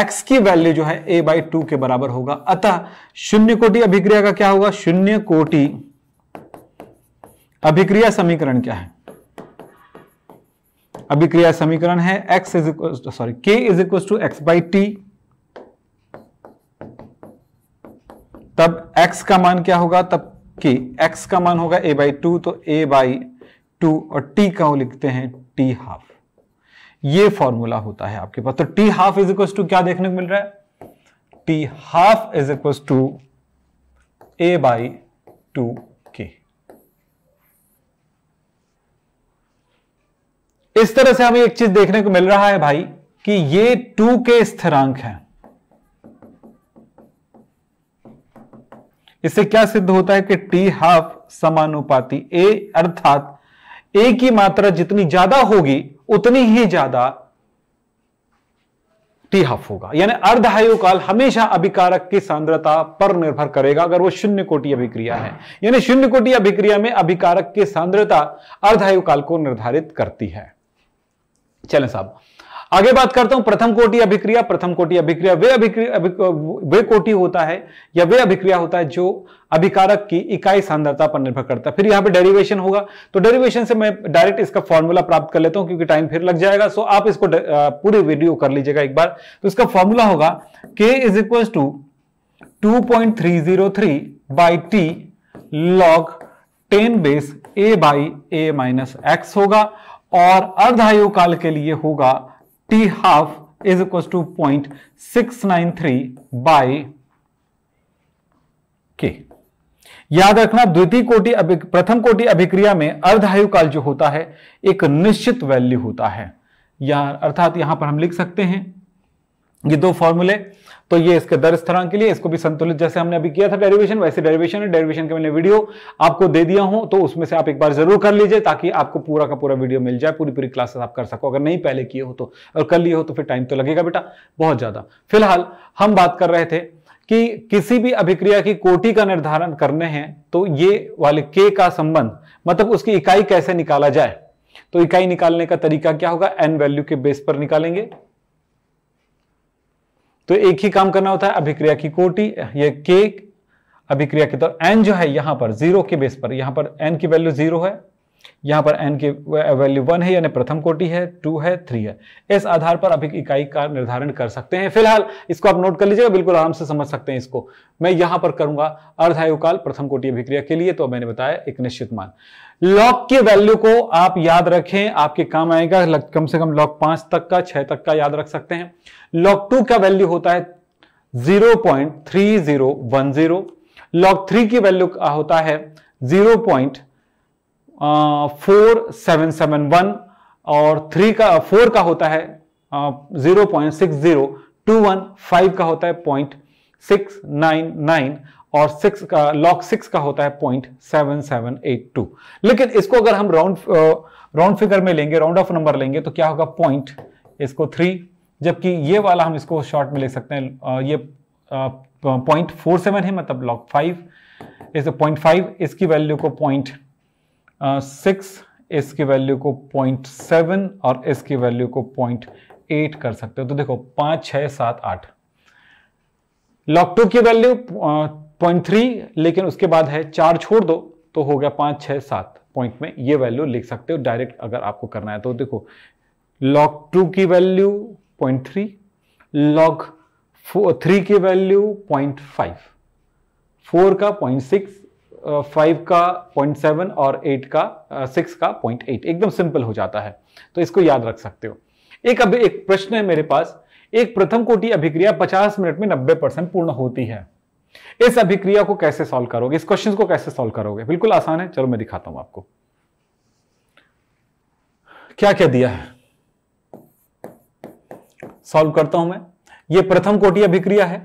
एक्स की वैल्यू जो है ए बाई टू के बराबर होगा अतः शून्य कोटि अभिक्रिया का क्या होगा शून्य कोटि अभिक्रिया समीकरण क्या है अभिक्रिया समीकरण है x is equal sorry k is equal to x by t तब x का मान क्या होगा तब k x का मान होगा a बाई टू तो a बाई टू और t का लिखते हैं t हाफ ये फॉर्मूला होता है आपके पास तो t half is equal to क्या देखने को मिल रहा है t half is equal to a by two इस तरह से हमें एक चीज देखने को मिल रहा है भाई कि ये टू के स्थिरांक हैं इससे क्या सिद्ध होता है कि टी हाफ समानुपाती ए अर्थात ए की मात्रा जितनी ज्यादा होगी उतनी ही ज्यादा टी हाफ होगा यानी अर्धायु काल हमेशा अभिकारक की सांद्रता पर निर्भर करेगा अगर वो शून्य कोटि अभिक्रिया है यानी शून्य कोटि अभिक्रिया में अभिकारक की सांद्रता अर्धायु काल को निर्धारित करती है चले साहब आगे बात करता हूं प्रथम कोटि अभिक्रिया प्रथम कोटि अभिक्रिया वे अभिक्रिया वे कोटि होता है या वे अभिक्रिया होता है जो अभिकारक की इकाई सांद्रता पर निर्भर करता है फिर यहां पे डेरिवेशन होगा तो डेरिवेशन से मैं डायरेक्ट इसका फॉर्मूला प्राप्त कर लेता हूं क्योंकि टाइम फिर लग जाएगा सो आप इसको पूरी वीडियो कर लीजिएगा एक बार तो इसका फॉर्मूला होगा k is equal to two point three zero three by t log ten base A by A minus x होगा और अर्धायु काल के लिए होगा t half is equal to point six nine three by k याद रखना द्वितीय कोटि प्रथम कोटि अभिक्रिया में अर्धायु काल जो होता है एक निश्चित वैल्यू होता है या अर्थात यहां पर हम लिख सकते हैं ये दो फॉर्मूले तो ये इसके दर स्थिरांक के लिए इसको भी संतुलित जैसे हमने अभी किया था डेरिवेशन वैसे डेरिवेशन है डेरिवेशन के मैंने वीडियो आपको दे दिया हूं तो उसमें से आप एक बार जरूर कर लीजिए ताकि आपको पूरा का पूरा वीडियो मिल जाए पूरी पूरी क्लासेस आप कर सको अगर नहीं पहले किए हो तो और कर लिए हो तो फिर टाइम तो लगेगा बेटा बहुत ज्यादा फिलहाल हम बात कर रहे थे कि किसी भी अभिक्रिया की कोटि का निर्धारण करने हैं तो ये वाले के का संबंध मतलब उसकी इकाई कैसे निकाला जाए तो इकाई निकालने का तरीका क्या होगा एन वैल्यू के बेस पर निकालेंगे तो एक ही काम करना होता है अभिक्रिया की कोटि ये के अभिक्रिया की तो एन जो है यहां पर जीरो के बेस पर यहां पर एन की वैल्यू जीरो है यहां पर एन की वैल्यू वन है यानी प्रथम कोटि है टू है थ्री है इस आधार पर अभी इकाई का निर्धारण कर सकते हैं फिलहाल इसको आप नोट कर लीजिएगा बिल्कुल आराम से समझ सकते हैं इसको मैं यहां पर करूंगा अर्धायुकाल प्रथम कोटि अभिक्रिया के लिए तो मैंने बताया एक निश्चित मान लॉक के वैल्यू को आप याद रखें आपके काम आएगा कम से कम लॉक पांच तक का छह तक का याद रख सकते हैं लॉक टू का वैल्यू होता है zero point three zero one zero log three की वैल्यू का होता है zero point four seven seven one और थ्री का फोर का होता है zero point six zero two one five का होता है पॉइंट सिक्स नाइन नाइन और सिक्स का लॉक सिक्स का होता है point seven seven eight two लेकिन इसको अगर हम राउंड राउंड फिगर में लेंगे राउंड ऑफ नंबर लेंगे तो क्या होगा पॉइंट इसको थ्री जबकि ये वाला हम इसको शॉर्ट में ले सकते हैं ये पॉइंट फोर सेवन है मतलब लॉक फाइव इस पॉइंट फाइव इसकी वैल्यू को पॉइंट सिक्स इसकी वैल्यू को पॉइंट सेवन और इसकी वैल्यू को पॉइंट एट कर सकते हो तो देखो पाँच छः सात आठ लॉक टू की वैल्यू पॉइंट थ्री लेकिन उसके बाद है चार छोड़ दो तो हो गया पाँच छः सात पॉइंट में ये वैल्यू लिख सकते हो डायरेक्ट अगर आपको करना है तो देखो लॉग टू की value point three log three की वैल्यू पॉइंट फाइव फोर का पॉइंट सिक्स फाइव का पॉइंट सेवन और एट का सिक्स का पॉइंट एट एकदम सिंपल हो जाता है तो इसको याद रख सकते हो एक अभी एक प्रश्न है मेरे पास एक प्रथम कोटि अभिक्रिया 50 मिनट में 90 परसेंट पूर्ण होती है इस अभिक्रिया को कैसे सॉल्व करोगे इस क्वेश्चन को कैसे सॉल्व करोगे बिल्कुल आसान है चलो मैं दिखाता हूं आपको क्या क्या दिया है सॉल्व करता हूं मैं ये प्रथम कोटि अभिक्रिया है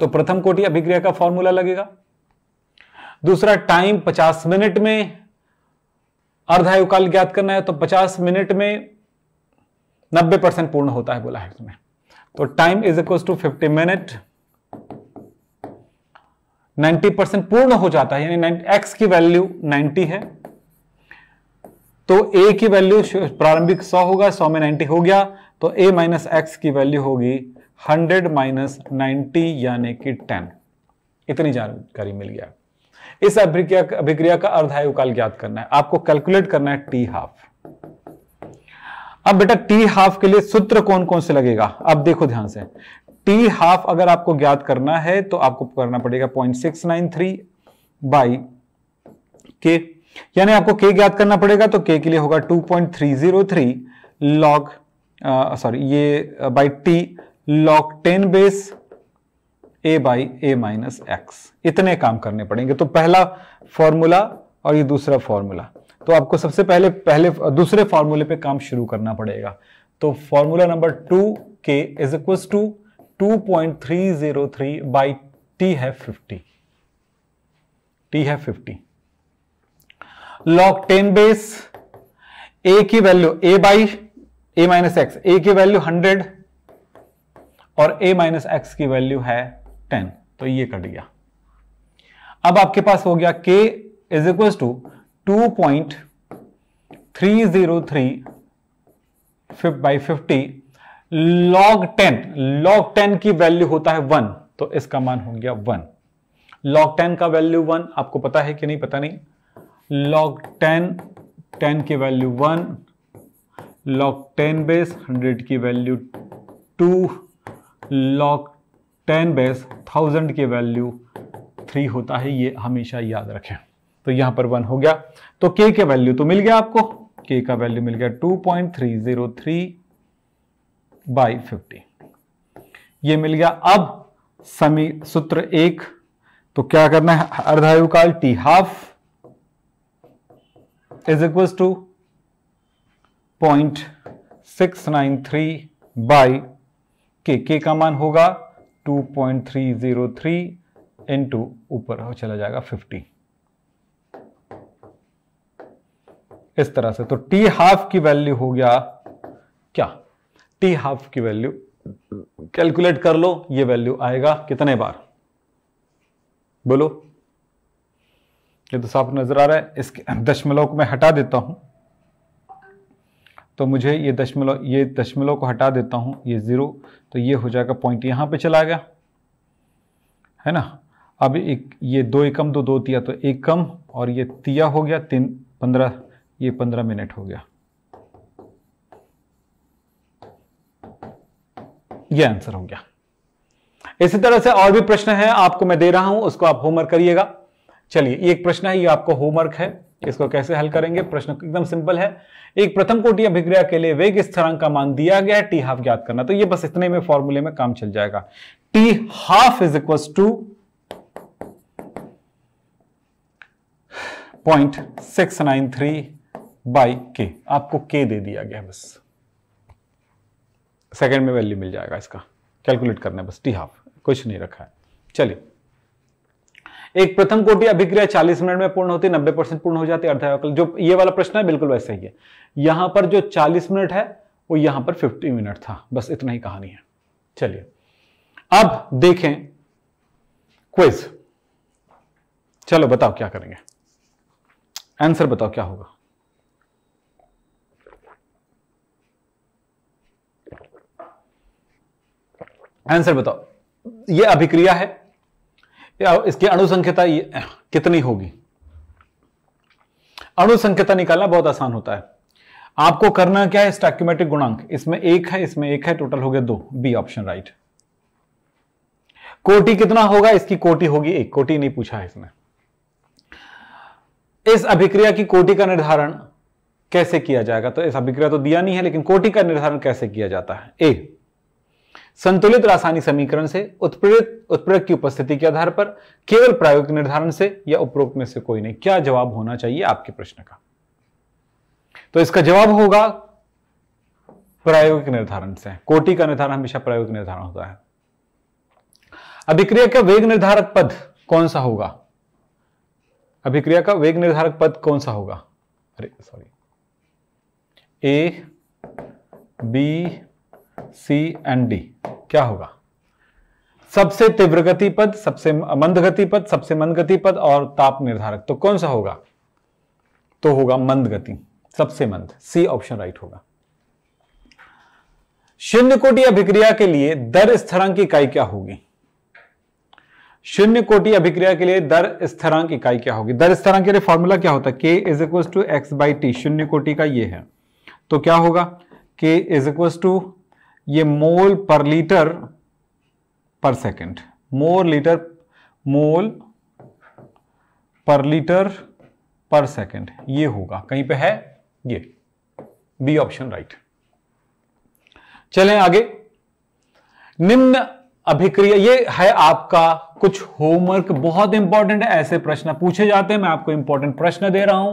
तो प्रथम कोटि अभिक्रिया का फॉर्मूला लगेगा दूसरा टाइम 50 मिनट में अर्धायुकाल ज्ञात करना है तो 50 मिनट में 90 परसेंट पूर्ण होता है बोला है तुम्हें तो time is equal to fifty minute 90 percent पूर्ण हो जाता है यानी एक्स की वैल्यू 90 है तो ए की वैल्यू प्रारंभिक 100 होगा 100 में 90 हो गया तो ए माइनस एक्स की वैल्यू होगी 100 माइनस नाइन्टी यानी कि 10 इतनी जानकारी मिल गया इस अभिक्रिया अभिक्रिया का काल ज्ञात करना है आपको कैलकुलेट करना है टी हाफ अब बेटा टी हाफ के लिए सूत्र कौन कौन से लगेगा अब देखो ध्यान से टी हाफ अगर आपको ज्ञात करना है तो आपको करना पड़ेगा point six nine three by k यानी आपको के ज्ञात करना पड़ेगा तो के के लिए होगा two point three zero three log sorry ये by t log ten base A by A minus x इतने काम करने पड़ेंगे तो पहला फॉर्मूला और ये दूसरा फॉर्मूला तो आपको सबसे पहले पहले दूसरे फॉर्मूले पे काम शुरू करना पड़ेगा तो formula number two k is equal to two point three zero three by t है फिफ्टी टी है fifty log ten base A की value A by A minus x A की वैल्यू हंड्रेड और ए माइनस एक्स की value है ten तो ये cut गया अब आपके पास हो गया k is equal to two point three zero three by fifty log ten log ten की वैल्यू होता है वन तो इसका मान हो गया वन लॉग टेन का वैल्यू वन आपको पता है कि नहीं पता नहीं लॉग टेन टेन की value one log ten base hundred की value two log ten base thousand की वैल्यू थ्री होता है ये हमेशा याद रखें तो यहां पर वन हो गया तो के के वैल्यू तो मिल गया आपको के का वैल्यू मिल गया two point three zero three by fifty ये मिल गया अब समी सूत्र एक तो क्या करना है अर्धायु काल t half is equal to point six nine three by k k का मान होगा two point three zero three two ऊपर चला जाएगा फिफ्टी इस तरह से तो टी हाफ की वैल्यू हो गया क्या टी हाफ की वैल्यू कैलकुलेट कर लो ये वैल्यू आएगा कितने बार बोलो ये तो साफ नजर आ रहा है इसके दशमलव को मैं हटा देता हूं तो मुझे ये दशमलव ये दशमलव को हटा देता हूं ये जीरो तो ये हो जाएगा पॉइंट यहां पे चला गया है ना अब एक ये दो एकम दो दो तिया तो एक कम और ये तिया हो गया तीन पंद्रह ये पंद्रह मिनट हो गया ये आंसर हो गया इसी तरह से और भी प्रश्न है आपको मैं दे रहा हूं उसको आप होमवर्क करिएगा चलिए एक प्रश्न है ये आपको होमवर्क है इसको कैसे हल करेंगे प्रश्न एकदम सिंपल है एक प्रथम कोटि अभिक्रिया के लिए वेग स्थिरांक का मान दिया गया है टी हाफ ज्ञात करना तो ये बस इतने में फॉर्मूले में काम चल जाएगा t half is equal to point six nine three by k आपको के दे दिया गया बस सेकेंड में वैल्यू मिल जाएगा इसका कैलकुलेट करना है बस टी हाफ कुछ नहीं रखा है चलिए एक प्रथम कोटि अभिक्रिया 40 मिनट में पूर्ण होती है नब्बे परसेंट पूर्ण हो जाती है जो ये वाला प्रश्न है बिल्कुल वैसे ही है यहां पर जो 40 मिनट है वो यहां पर 50 मिनट था बस इतना ही कहानी है चलिए अब देखें क्विज चलो बताओ क्या करेंगे आंसर बताओ क्या होगा आंसर बताओ ये अभिक्रिया है इसकी अणुसंख्यता कितनी होगी अणुसंख्यता निकालना बहुत आसान होता है आपको करना क्या है स्टैक्यूमेटिक गुणांक इसमें एक है इसमें एक है टोटल हो गया दो बी ऑप्शन राइट कोटी कितना होगा इसकी कोटी होगी एक कोटी नहीं पूछा है इसमें इस अभिक्रिया की कोटि का निर्धारण कैसे किया जाएगा तो इस अभिक्रिया तो दिया नहीं है लेकिन कोटि का निर्धारण कैसे किया जाता है ए संतुलित रासायनिक समीकरण से उत्प्रेरित उत्प्रेरक की उपस्थिति के आधार पर केवल प्रायोगिक निर्धारण से या उपरोक्त में से कोई नहीं क्या जवाब होना चाहिए आपके प्रश्न का तो इसका जवाब होगा प्रायोगिक निर्धारण से कोटि का निर्धारण हमेशा प्रायोगिक निर्धारण होता है अभिक्रिया का वेग निर्धारक पद कौन सा होगा अभिक्रिया का वेग निर्धारक पद कौन सा होगा अरे sorry A B C and D क्या होगा सबसे तीव्र गति पद सबसे मंद गति पद सबसे मंद गति पद और ताप निर्धारक तो कौन सा होगा तो होगा मंद गति सबसे मंद सी ऑप्शन राइट होगा शून्य कोटि अभिक्रिया के लिए दर स्थरांक इकाई क्या होगी शून्य कोटि अभिक्रिया के लिए दर स्थरांक इकाई क्या होगी दर स्थरांक के लिए फॉर्मूला क्या होता है k is equal to x by t शून्य कोटि का ये है तो क्या होगा के इज इक्वल टू ये मोल पर लीटर पर सेकंड मोल लीटर मोल पर लीटर पर सेकंड ये होगा कहीं पे है ये बी ऑप्शन राइट चलें आगे निम्न अभिक्रिया ये है आपका कुछ होमवर्क बहुत इंपॉर्टेंट है ऐसे प्रश्न पूछे जाते हैं मैं आपको इंपॉर्टेंट प्रश्न दे रहा हूं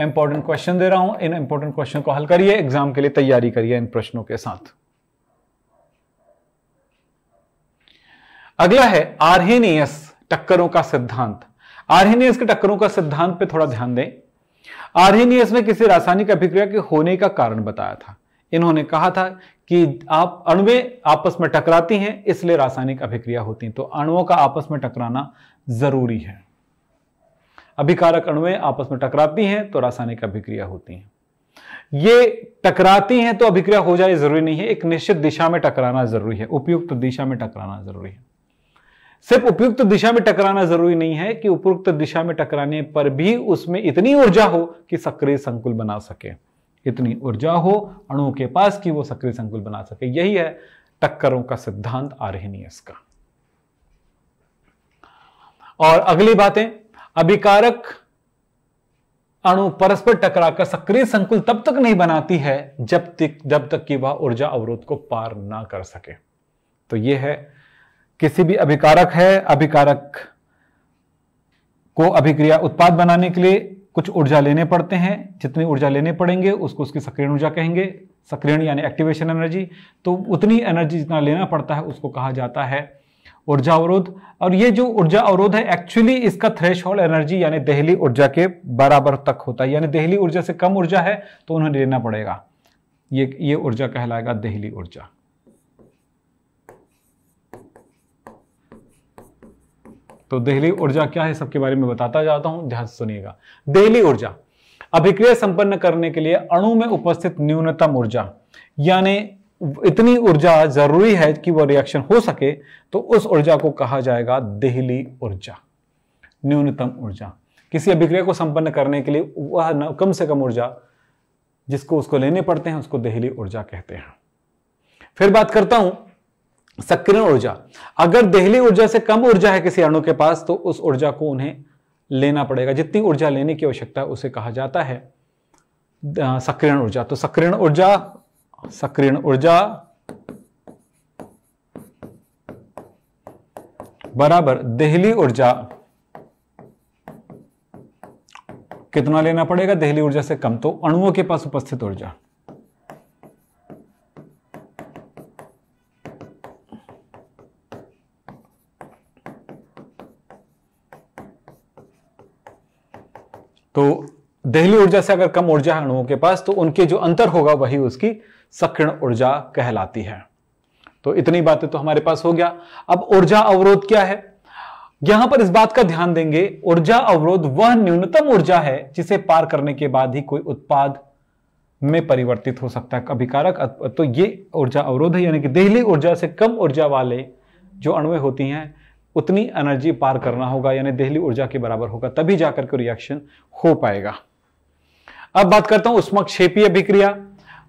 इंपॉर्टेंट क्वेश्चन दे रहा हूं इन इंपॉर्टेंट क्वेश्चन को हल करिए एग्जाम के लिए तैयारी करिए इन प्रश्नों के साथ अगला है आर्नियस टक्करों का सिद्धांत आर्नियस के टक्करों का सिद्धांत पे थोड़ा ध्यान दें आर्नियस ने किसी रासायनिक अभिक्रिया के होने का कारण बताया था इन्होंने कहा था कि आप अणु आपस में टकराती हैं इसलिए रासायनिक अभिक्रिया होती है तो अणुओं का आपस में टकराना जरूरी है अभिकारक अणुएं आपस में टकराती हैं तो रासायनिक अभिक्रिया होती है ये टकराती हैं तो अभिक्रिया हो जाए जरूरी नहीं है एक निश्चित दिशा में टकराना जरूरी है उपयुक्त दिशा में टकराना जरूरी है सिर्फ उपयुक्त दिशा में टकराना जरूरी नहीं है कि उपयुक्त दिशा में टकराने पर भी उसमें इतनी ऊर्जा हो कि सक्रिय संकुल बना सके इतनी ऊर्जा हो अणुओं के पास कि वो सक्रिय संकुल बना सके यही है टक्करों का सिद्धांत आर्हेनियस का और अगली बातें अभिकारक अणु परस्पर टकराकर सक्रिय संकुल तब तक नहीं बनाती है जब तक जब तक कि वह ऊर्जा अवरोध को पार ना कर सके तो यह है किसी भी अभिकारक है अभिकारक को अभिक्रिया उत्पाद बनाने के लिए कुछ ऊर्जा लेने पड़ते हैं जितनी ऊर्जा लेने पड़ेंगे उसको उसकी सक्रिय ऊर्जा कहेंगे सक्रियण यानी एक्टिवेशन एनर्जी तो उतनी एनर्जी जितना लेना पड़ता है उसको कहा जाता है ऊर्जा अवरोध और ये जो ऊर्जा अवरोध है एक्चुअली इसका थ्रेश एनर्जी यानी दहली ऊर्जा के बराबर तक होता है यानी दहली ऊर्जा से कम ऊर्जा है तो उन्हें लेना पड़ेगा ये ये ऊर्जा कहलाएगा दहली ऊर्जा तो दहली ऊर्जा क्या है सबके बारे में बताता जाता हूं ध्यान सुनिएगा दहली ऊर्जा अभिक्रिया संपन्न करने के लिए अणु में उपस्थित न्यूनतम ऊर्जा यानी इतनी ऊर्जा जरूरी है कि वह रिएक्शन हो सके तो उस ऊर्जा को कहा जाएगा दहली ऊर्जा न्यूनतम ऊर्जा किसी अभिक्रिया को संपन्न करने के लिए वह कम से कम ऊर्जा जिसको उसको लेने पड़ते हैं उसको दहली ऊर्जा कहते हैं फिर बात करता हूं सक्रिय ऊर्जा अगर दहली ऊर्जा से कम ऊर्जा है किसी अणु के पास तो उस ऊर्जा को उन्हें लेना पड़ेगा जितनी ऊर्जा लेने की आवश्यकता उसे कहा जाता है सक्रिय ऊर्जा तो सक्रिय ऊर्जा सक्रियण ऊर्जा बराबर दहली ऊर्जा कितना लेना पड़ेगा दहली ऊर्जा से कम तो अणुओं के पास उपस्थित ऊर्जा तो दहली ऊर्जा से अगर कम ऊर्जा है अणुओं के पास तो उनके जो अंतर होगा वही उसकी सकृण ऊर्जा कहलाती है तो इतनी बातें तो हमारे पास हो गया अब ऊर्जा अवरोध क्या है यहां पर इस बात का ध्यान देंगे ऊर्जा अवरोध वह न्यूनतम ऊर्जा है जिसे पार करने के बाद ही कोई उत्पाद में परिवर्तित हो सकता है अभिकारक तो ये ऊर्जा अवरोध है यानी कि देहली ऊर्जा से कम ऊर्जा वाले जो अणुए होती हैं उतनी एनर्जी पार करना होगा यानी देहली ऊर्जा के बराबर होगा तभी जाकर के रिएक्शन हो पाएगा अब बात करता हूं उष्मा क्षेपीय अभिक्रिया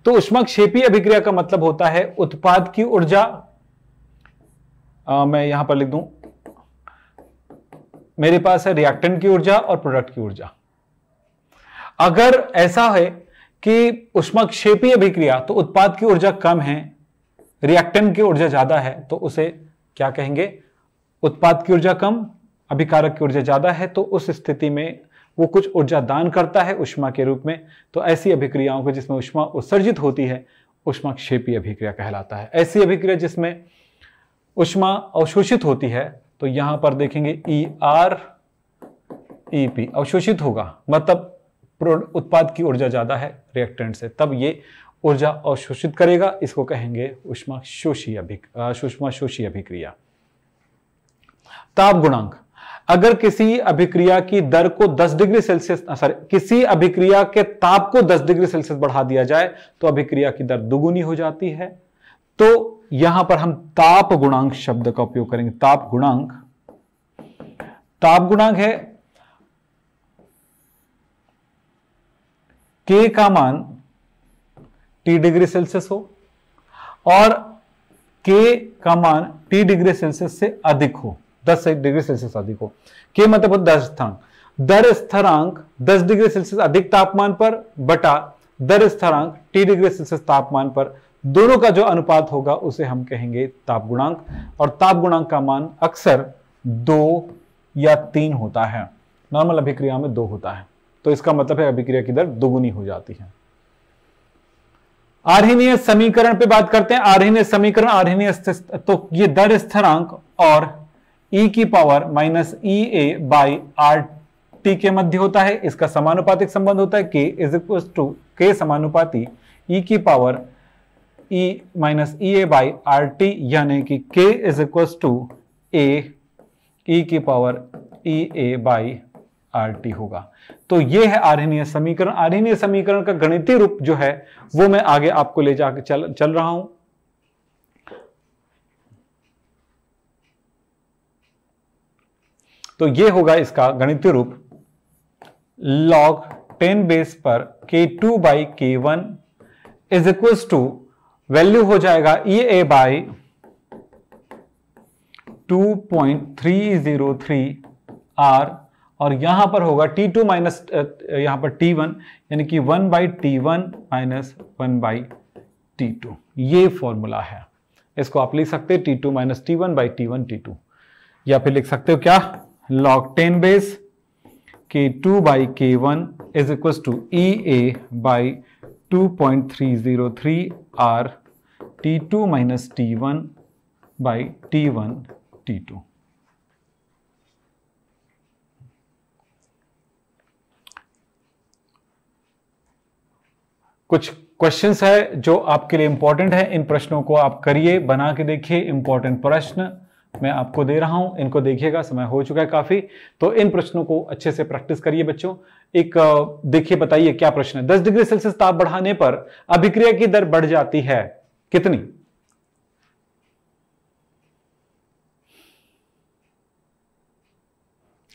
तो उष्माक्षेपी अभिक्रिया का मतलब होता है उत्पाद की ऊर्जा मैं यहां पर लिख दू मेरे पास है रिएक्टेंट की ऊर्जा और प्रोडक्ट की ऊर्जा अगर ऐसा है कि उष्माक्षेपी अभिक्रिया तो उत्पाद की ऊर्जा कम है रिएक्टेंट की ऊर्जा ज्यादा है तो उसे क्या कहेंगे उत्पाद की ऊर्जा कम अभिकारक की ऊर्जा ज्यादा है तो उस स्थिति में वो कुछ ऊर्जा दान करता है उष्मा के रूप में तो ऐसी अभिक्रियाओं को जिसमें उष्मा उत्सर्जित होती है उष्मा क्षेपी अभिक्रिया कहलाता है ऐसी अभिक्रिया जिसमें उष्मा अवशोषित होती है तो यहां पर देखेंगे ई आर ई पी अवशोषित होगा मतलब उत्पाद की ऊर्जा ज़्यादा है रिएक्टेंट से तब ये ऊर्जा अवशोषित करेगा इसको कहेंगे उष्मा शोषी अभिक्रिया सुषमा शोषी अभिक्रिया ताप गुणांक अगर किसी अभिक्रिया की दर को 10 डिग्री सेल्सियस सॉरी किसी अभिक्रिया के ताप को 10 डिग्री सेल्सियस बढ़ा दिया जाए तो अभिक्रिया की दर दुगुनी हो जाती है तो यहां पर हम ताप गुणांक शब्द का उपयोग करेंगे ताप गुणांक ताप गुणांक है के का मान टी डिग्री सेल्सियस हो और के का मान टी डिग्री सेल्सियस से अधिक हो दस डिग्री सेल्सियस अधिक हो के मतलब होता है दर स्थानांक दर स्थरांक दस डिग्री सेल्सियस अधिक तापमान पर बटा दर स्थरांक टी डिग्री सेल्सियस तापमान पर दोनों का जो अनुपात होगा उसे हम कहेंगे ताप गुणांक और ताप गुणांक का मान अक्सर दो या तीन होता है नॉर्मल अभिक्रिया में दो होता है तो इसका मतलब है अभिक्रिया की दर दोगुनी हो जाती है आरहीनीय समीकरण पे बात करते हैं आरहीनीय समीकरण आरहीनीय तो ये दर स्थरांक और ई e की power minus E A by R T के मध्य होता है इसका समानुपातिक संबंध होता है के इज इक्व टू के समानुपाति ई की power E minus E A by R T यानी कि k is equal to A E की power E A by R T होगा तो ये है आरहनीय समीकरण आरहनीय समीकरण का गणितीय रूप जो है वो मैं आगे आपको ले जाकर चल चल रहा हूं तो ये होगा इसका गणितीय रूप log 10 बेस पर k2 two by k one is equal to value हो जाएगा E A by two point three zero three R और यहां पर होगा t2 टू माइनस यहां पर t1 यानी कि 1 by t one minus one by t two ये फॉर्मूला है इसको आप लिख सकते हैं t two minus t one by t one t two या फिर लिख सकते हो क्या log 10 base K2 by K1 is equals to EA by 2.303 R T2 minus T1 by T1 T2. कुछ क्वेश्चंस है जो आपके लिए इंपॉर्टेंट है इन प्रश्नों को आप करिए बना के देखिए इंपॉर्टेंट प्रश्न मैं आपको दे रहा हूं इनको देखिएगा समय हो चुका है काफ़ी तो इन प्रश्नों को अच्छे से प्रैक्टिस करिए बच्चों एक देखिए बताइए क्या प्रश्न है दस डिग्री सेल्सियस ताप बढ़ाने पर अभिक्रिया की दर बढ़ जाती है कितनी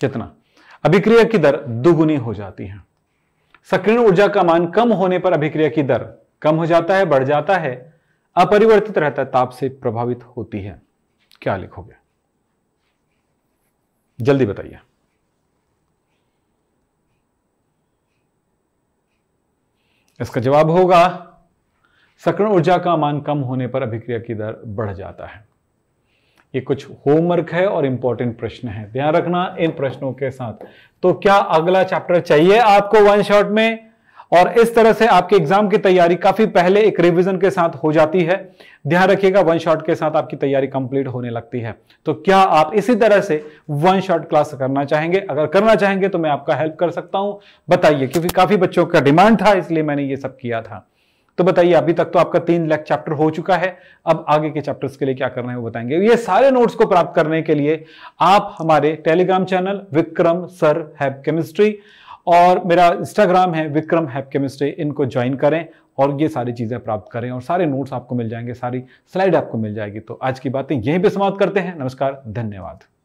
कितना अभिक्रिया की दर दुगुनी हो जाती है सक्रिय ऊर्जा का मान कम होने पर अभिक्रिया की दर कम हो जाता है बढ़ जाता है अपरिवर्तित रहता है ताप से प्रभावित होती है क्या लिखोगे जल्दी बताइए इसका जवाब होगा सकरण ऊर्जा का मान कम होने पर अभिक्रिया की दर बढ़ जाता है ये कुछ होमवर्क है और इंपॉर्टेंट प्रश्न है ध्यान रखना इन प्रश्नों के साथ तो क्या अगला चैप्टर चाहिए आपको वन शॉट में और इस तरह से आपके एग्जाम की तैयारी काफी पहले एक रिवीजन के साथ हो जाती है ध्यान रखिएगा वन शॉट के साथ आपकी तैयारी कंप्लीट होने लगती है तो क्या आप इसी तरह से वन शॉट क्लास करना चाहेंगे अगर करना चाहेंगे तो मैं आपका हेल्प कर सकता हूं बताइए क्योंकि काफी बच्चों का डिमांड था इसलिए मैंने ये सब किया था तो बताइए अभी तक तो आपका तीन लाख चैप्टर हो चुका है अब आगे के चैप्टर्स के लिए क्या करना है वो बताएंगे ये सारे नोट्स को प्राप्त करने के लिए आप हमारे Telegram channel Vikram sir have chemistry और मेरा इंस्टाग्राम है विक्रम हैप केमिस्ट्री इनको ज्वाइन करें और ये सारी चीज़ें प्राप्त करें और सारे नोट्स आपको मिल जाएंगे सारी स्लाइड आपको मिल जाएगी तो आज की बातें यहीं पर समाप्त करते हैं नमस्कार धन्यवाद